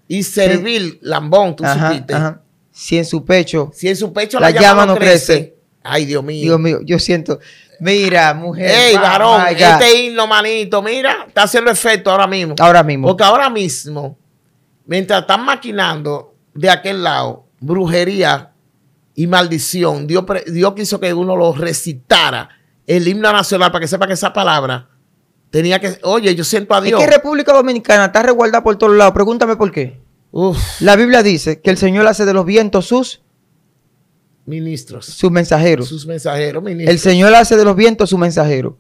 y servir lambón, tú supiste. Si en su pecho. Si en su pecho la, llama, no crece. Ay, Dios mío. Dios mío, yo siento. Mira, mujer. Ey, varón, este himno, manito, mira, está haciendo efecto ahora mismo. Ahora mismo. Porque ahora mismo, mientras están maquinando de aquel lado, brujería y maldición, Dios, Dios quiso que uno lo recitara, el himno nacional, para que sepa que esa palabra tenía que... Oye, yo siento a Dios. Es que República Dominicana está resguardada por todos lados. Pregúntame por qué. La Biblia dice que el Señor hace de los vientos sus Ministros. Sus mensajeros. Sus mensajeros, El Señor hace de los vientos su mensajero.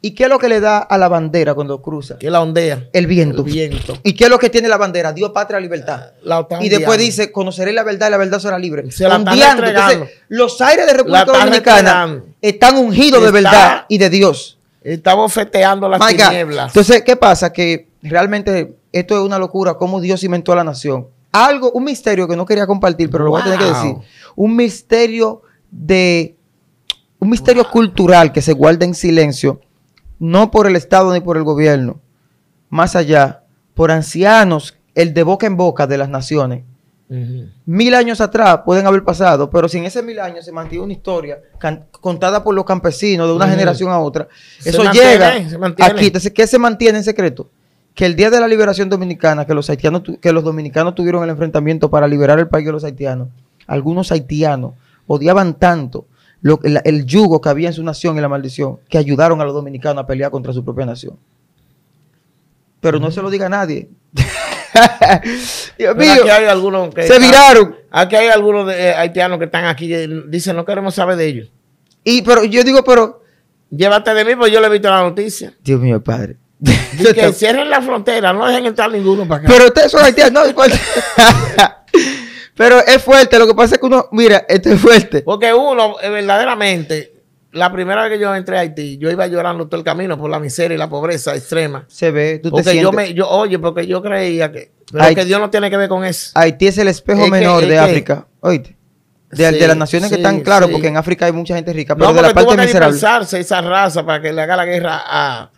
¿Y qué es lo que le da a la bandera cuando cruza? ¿Qué la ondea? El viento. El viento. ¿Y qué es lo que tiene la bandera? Dios, patria, libertad. Ah, la, y después dice, conoceré la verdad y la verdad será libre. Se la Entonces, los aires de República Dominicana están ungidos de verdad y de Dios. Estamos feteando las tinieblas. Entonces, ¿qué pasa? Que realmente esto es una locura, cómo Dios inventó a la nación algo, un misterio que no quería compartir, pero lo voy a tener que decir. Un misterio de. Un misterio cultural que se guarda en silencio, no por el Estado ni por el gobierno, más allá, por ancianos, el de boca en boca de las naciones. Mil años atrás pueden haber pasado, pero si en ese mil años se mantiene una historia contada por los campesinos de una generación a otra, eso llega aquí. ¿qué se mantiene en secreto? que el día de la liberación dominicana, que los haitianos, que los dominicanos tuvieron el enfrentamiento para liberar el país de los haitianos, algunos haitianos odiaban tanto el, yugo que había en su nación y la maldición, que ayudaron a los dominicanos a pelear contra su propia nación. Pero no se lo diga a nadie. Dios mío, aquí hay algunos que se viraron. Aquí hay algunos eh, haitianos que están aquí, eh, dicen, no queremos saber de ellos. Y pero yo digo, pero... Llévate de mí, porque yo le he visto la noticia. Dios mío, padre. y que cierren la frontera, no dejen entrar ninguno para acá. Pero ustedes son haitianos, no. Pero es fuerte, lo que pasa es que uno, mira, esto es fuerte. Porque uno, eh, verdaderamente, la primera vez que yo entré a Haití, yo iba llorando todo el camino por la miseria y la pobreza extrema. Se ve, tú porque te sientes. Yo oye, porque yo creía que, pero que Dios no tiene que ver con eso. Haití es el espejo menor de África, oíste. De, las naciones que están, claro, porque en África hay mucha gente rica, pero de la parte que dispersarse esa raza para que le haga la guerra a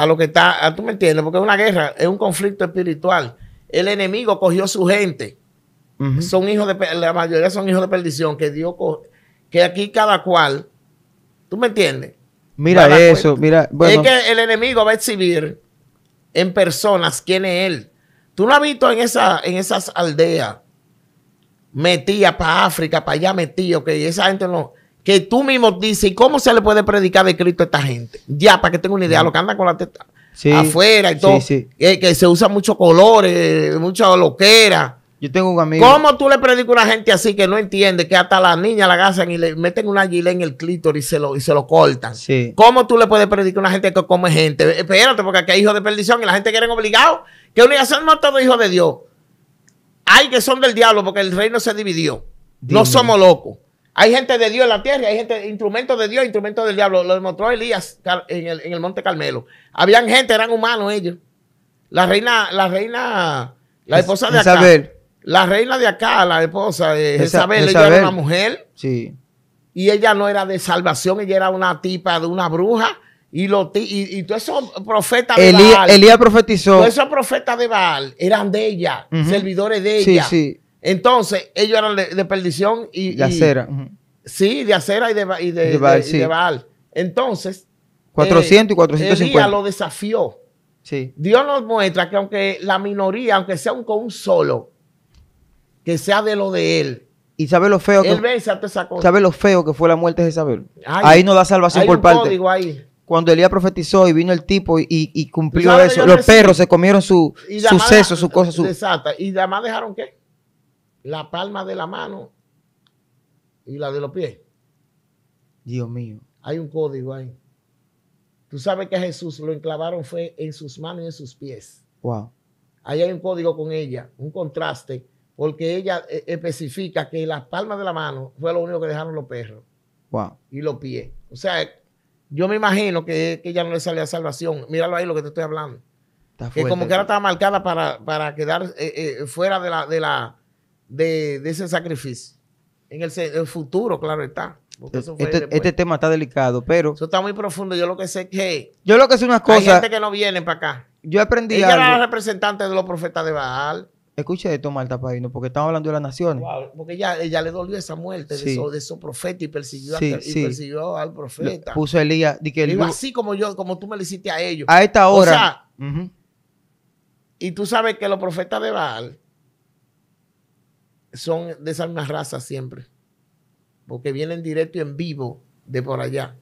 a lo que está, tú me entiendes, porque es una guerra, es un conflicto espiritual. El enemigo cogió su gente. Son hijos de, la mayoría son hijos de perdición, que Dios que aquí cada cual, tú me entiendes. Mira eso, mira. Es que el enemigo va a exhibir en personas quién es él. Tú no has visto en, esa, en esas aldeas metía para África, para allá metido, que esa gente no que tú mismo dices, ¿y cómo se le puede predicar de Cristo a esta gente? Ya, para que tenga una idea, lo que anda con la teta afuera y todo, Que, se usa muchos colores, mucha loquera. Yo tengo un amigo. ¿Cómo tú le predicas a una gente así que no entiende que hasta las niñas la gasan y le meten un gilet en el clítor y se lo, y se lo cortan? ¿Cómo tú le puedes predicar a una gente que come gente? Eh, espérate, porque aquí hay hijos de perdición y la gente quieren obligado que obligación a todo hijos de Dios. Hay que son del diablo porque el reino se dividió. No somos locos. Hay gente de Dios en la tierra, hay gente, instrumentos de Dios, instrumentos del diablo. Lo demostró Elías en el, Monte Carmelo. Habían gente, eran humanos ellos. La reina, la reina, la esposa de acá. La reina de acá, la esposa de Isabel, ella era una mujer. Sí. Y ella no era de salvación, ella era una tipa de una bruja. Y, lo y, y todos esos profetas de Baal. Elías profetizó. Todo eso, profeta de Baal eran de ella, servidores de ella. Sí, sí. Entonces, ellos eran de, perdición y... De acera. Sí, de acera y de, Baal, Entonces... 400 y 450. Eh, Elías lo desafió. Sí. Dios nos muestra que aunque la minoría, aunque sea un, con un solo, que sea de lo de él. Y sabe lo feo que sabe lo feo que fue la muerte de Isabel. ahí no da salvación por parte. Cuando Elías profetizó y vino el tipo y, cumplió eso, los perros se comieron su, suceso seso, su cosa, su. Exacto. Y además dejaron que la palma de la mano y la de los pies. Dios mío. Hay un código ahí. Tú sabes que a Jesús lo enclavaron fue en sus manos y en sus pies. Wow. Ahí hay un código con ella, un contraste, porque ella eh, especifica que las palmas de la mano fue lo único que dejaron los perros. Wow. Y los pies. O sea, yo me imagino que, que ella no le salía salvación. Míralo ahí lo que te estoy hablando. que como que ahora estaba marcada para, quedar eh, eh, fuera de la, de la, de, ese sacrificio. En el, futuro, claro está. Este, este, tema está delicado, pero... Eso está muy profundo. Yo lo que sé es que... Yo lo que sé unas cosas... Hay gente que no viene para acá. Yo aprendí Ella era la representante de los profetas de Baal. Escucha esto, Marta Paino, porque estamos hablando de las naciones. porque ya, ella le dolió esa muerte de, esos, profetas y persiguió, persiguió al profeta. puso Elías. así como yo, como tú me lo hiciste a ellos. A esta hora. y tú sabes que los profetas de Baal son de esa misma raza siempre. Porque vienen directo y en vivo de por allá.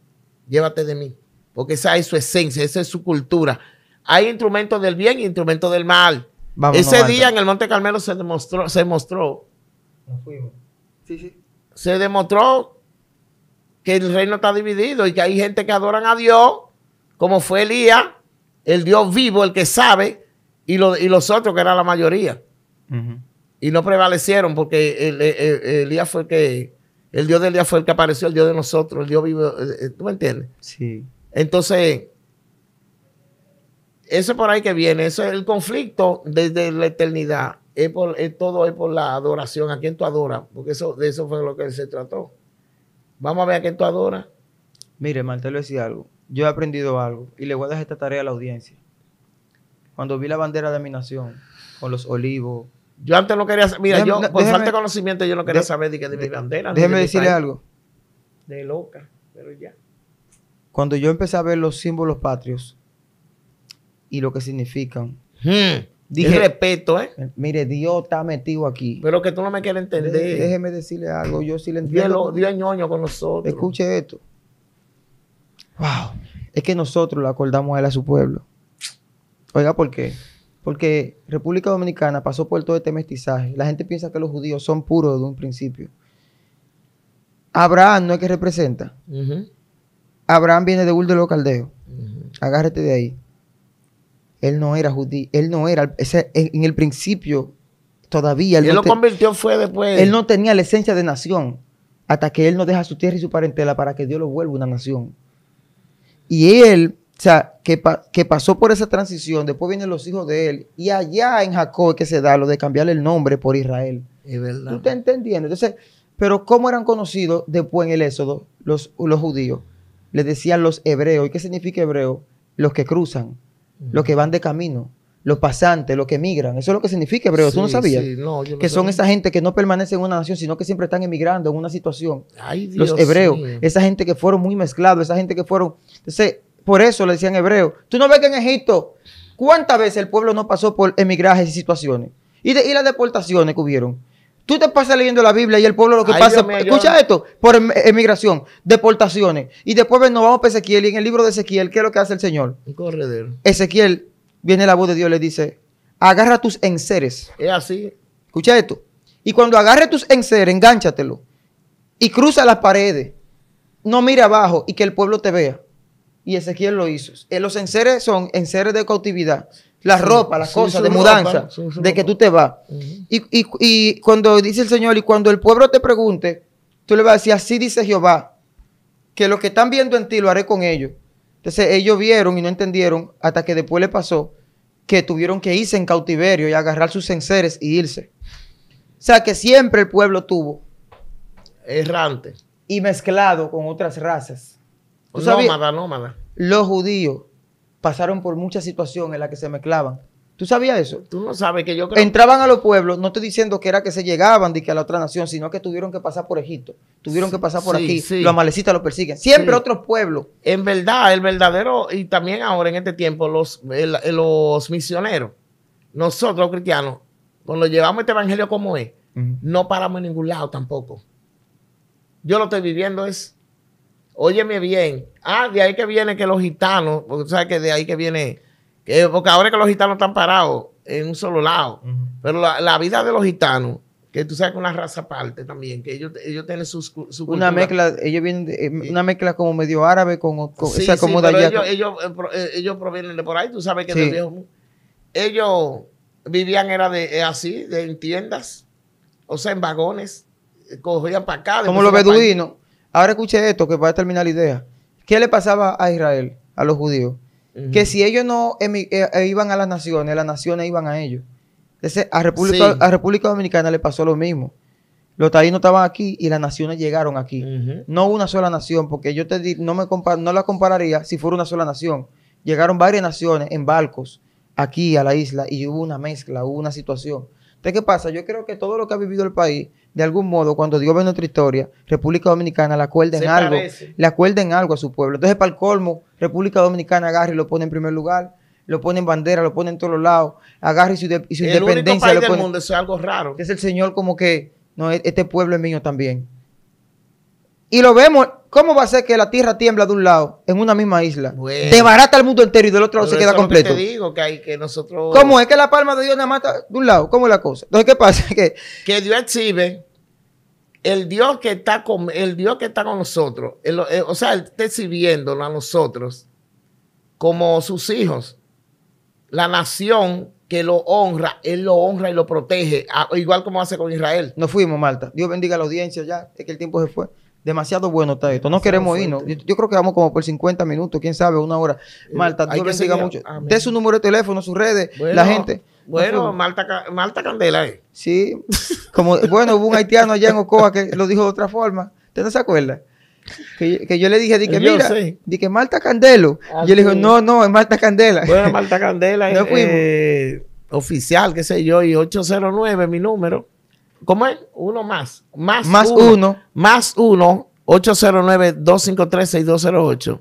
Llévate de mí. Porque esa es su esencia, esa es su cultura. Hay instrumentos del bien y instrumentos del mal. Ese día en el Monte Carmelo se demostró, se demostró. Sí, sí. Se demostró que el reino está dividido y que hay gente que adoran a Dios, como fue Elías, el Dios vivo, el que sabe, y, los otros que era la mayoría y no prevalecieron porque el, el, fue que, el Dios del día fue el que apareció, el Dios de nosotros, el Dios vivo, eh, eh, ¿tú me entiendes? Sí. Entonces, eso por ahí que viene, eso es el conflicto desde la eternidad, es por, todo es por la adoración, a quien tú adoras, porque eso, de eso fue lo que se trató. Vamos a ver a quién tú adoras. Mire, Marta, le decía algo. Yo he aprendido algo y le voy a dejar esta tarea a la audiencia. Cuando vi la bandera de mi nación, con los olivos, yo antes no quería Mira, yo, por falta de conocimiento, yo no quería saber de, que de, mi bandera. Déjeme decirle algo. De loca, pero ya. Cuando yo empecé a ver los símbolos patrios y lo que significan. Hmm, dije, respeto, ¿eh? ¿eh? Mire, Dios está metido aquí. Pero que tú no me quieres entender. Déjeme, decirle algo, yo sí le entiendo. Dios, ñoño con nosotros. Escuche esto. Wow. Es que nosotros le acordamos a él a su pueblo. Oiga, ¿por qué? Porque República Dominicana pasó por todo este mestizaje. La gente piensa que los judíos son puros de un principio. Abraham no es que representa. Abraham viene de Ur de los Caldeos. Agárrate de ahí. Él no era judío. Él no era. en el principio todavía. Él, lo convirtió fue después. Él no tenía la esencia de nación hasta que él no deja su tierra y su parentela para que Dios lo vuelva una nación. Y él o sea, que, pasó por esa transición, después vienen los hijos de él, y allá en Jacob es que se da lo de cambiarle el nombre por Israel. Es verdad. ¿Tú estás entendiendo? Entonces, pero ¿cómo eran conocidos después en el Éxodo los, los judíos? Les decían los hebreos. ¿Y qué significa hebreo? Los que cruzan, mm. los que van de camino, los pasantes, los que emigran. Eso es lo que significa hebreo. ¿Tú no sabías? Sí, no, que son esa gente que no permanece en una nación, sino que siempre están emigrando en una situación. Ay, Dios los hebreos, esa gente que fueron muy mezclados, esa gente que fueron... Entonces, por eso le decían hebreo. Tú no ves que en Egipto, ¿cuántas veces el pueblo no pasó por emigrajes y situaciones? Y, las deportaciones que hubieron. Tú te pasas leyendo la Biblia y el pueblo lo que pasa, escucha esto, por em, emigración, deportaciones. Y después nos vamos para Ezequiel y en el libro de Ezequiel, ¿qué es lo que hace el Señor? Ezequiel, viene la voz de Dios, le dice, agarra tus enseres. Es así. Escucha esto. Y cuando agarre tus enseres, engánchatelo. Y cruza las paredes. No mire abajo y que el pueblo te vea y Ezequiel lo hizo. Eh, los enseres son enseres de cautividad. Las ropa, ropas, las cosas de mudanza, de que tú te vas. y, cuando dice el Señor, y cuando el pueblo te pregunte, tú le vas a decir, así dice Jehová, que lo que están viendo en ti lo haré con ellos. Entonces ellos vieron y no entendieron hasta que después le pasó que tuvieron que irse en cautiverio y agarrar sus enseres y irse. O sea que siempre el pueblo tuvo. Errante. Y mezclado con otras razas. Pues nómada, Los judíos pasaron por muchas situaciones en las que se mezclaban. ¿Tú sabías eso? Tú no sabes que yo creo... Entraban a los pueblos, no estoy diciendo que era que se llegaban de que a la otra nación, sino que tuvieron que pasar por Egipto, tuvieron que pasar por aquí, los amalecitas los persiguen, siempre otros pueblos. En verdad, el verdadero, y también ahora en este tiempo, los, los misioneros, nosotros los cristianos, cuando llevamos este evangelio como es, no paramos en ningún lado tampoco. Yo lo estoy viviendo es Óyeme bien. Ah, de ahí que viene que los gitanos, porque sabes que de ahí que viene, que, porque ahora que los gitanos están parados en un solo lado, pero la, vida de los gitanos, que tú sabes que una raza aparte también, que ellos, ellos tienen sus, su Una mezcla, ellos vienen, de, eh, eh, una mezcla como medio árabe, con, como allá. Ellos, eh, ellos, provienen de por ahí, tú sabes que ellos, ellos vivían era de así, de en tiendas, o sea, en vagones, cogían para acá. Como los beduinos. Ahora escuche esto, que a terminar la idea. ¿Qué le pasaba a Israel, a los judíos? Que si ellos no eh, eh, iban a las naciones, las naciones iban a ellos. a República, Dominicana le pasó lo mismo. Los taínos estaban aquí y las naciones llegaron aquí. No una sola nación, porque yo te di, no, me no la compararía si fuera una sola nación. Llegaron varias naciones en barcos aquí a la isla y hubo una mezcla, hubo una situación. Entonces, ¿qué pasa? Yo creo que todo lo que ha vivido el país de algún modo, cuando Dios ve nuestra historia, República Dominicana le acuerden algo, le acuerden algo a su pueblo. Entonces, para el colmo, República Dominicana agarra y lo pone en primer lugar, lo pone en bandera, lo pone en todos lados, agarra y su, independencia. es algo raro. Es el Señor como que, no, e-, este pueblo es mío también. Y lo vemos. ¿Cómo va a ser que la tierra tiembla de un lado, en una misma isla? Bueno, Debarata el mundo entero y del otro lado se queda completo. digo que hay que nosotros. ¿Cómo es que la palma de Dios nada mata de un lado? ¿Cómo es la cosa? Entonces, ¿qué pasa? Que, Dios exhibe el Dios que está con, el Dios que está con nosotros, o sea, Él está exhibiéndolo a nosotros como sus hijos. La nación que lo honra, Él lo honra y lo protege, igual como hace con Israel. Nos fuimos, Malta. Dios bendiga a la audiencia ya, es que el tiempo se fue demasiado bueno está esto. No queremos irnos. Yo, creo que vamos como por 50 minutos, quién sabe, una hora. Eh, Marta, que siga mucho. De su número de teléfono, sus redes, la gente. Bueno, Marta, Candela. Eh. Sí. Como, bueno, hubo un haitiano allá en Ocoa que lo dijo de otra forma. ¿Usted no se acuerda? Que, yo le dije, di que mira, Marta Candelo. y yo le dije, no, no, es Marta Candela. Bueno, Marta Candela eh, oficial, qué sé yo, y 809 mi número. ¿Cómo es? Uno más. Más, más uno, Más uno. 809-253-6208.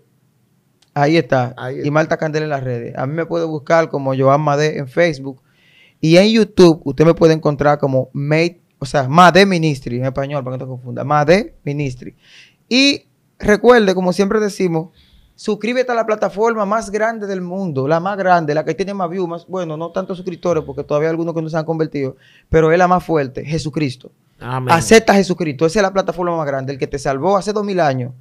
Ahí está. Y Marta Candela en las redes. A mí me puede buscar como Joan Made en Facebook. Y en YouTube usted me puede encontrar como Made, o sea, Made Ministry en español, para que no te confunda. Made Ministry. Y recuerde, como siempre decimos, Suscríbete a la plataforma más grande del mundo, la más grande, la que tiene más views, más, bueno, no tantos suscriptores, porque todavía algunos que no se han convertido, pero es la más fuerte, Jesucristo. Acepta a Jesucristo, esa es la plataforma más grande, el que te salvó hace dos mil años.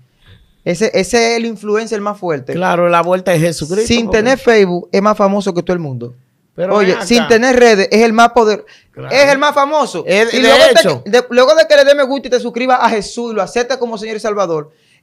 Ese, es el influencer más fuerte. Claro, la vuelta de Jesucristo. Sin tener Facebook, es más famoso que todo el mundo. Pero Oye, sin tener redes, es el más poder, es el más famoso. y luego, de, que le dé me gusta y te suscribas a Jesús y lo acepta como Señor y Salvador,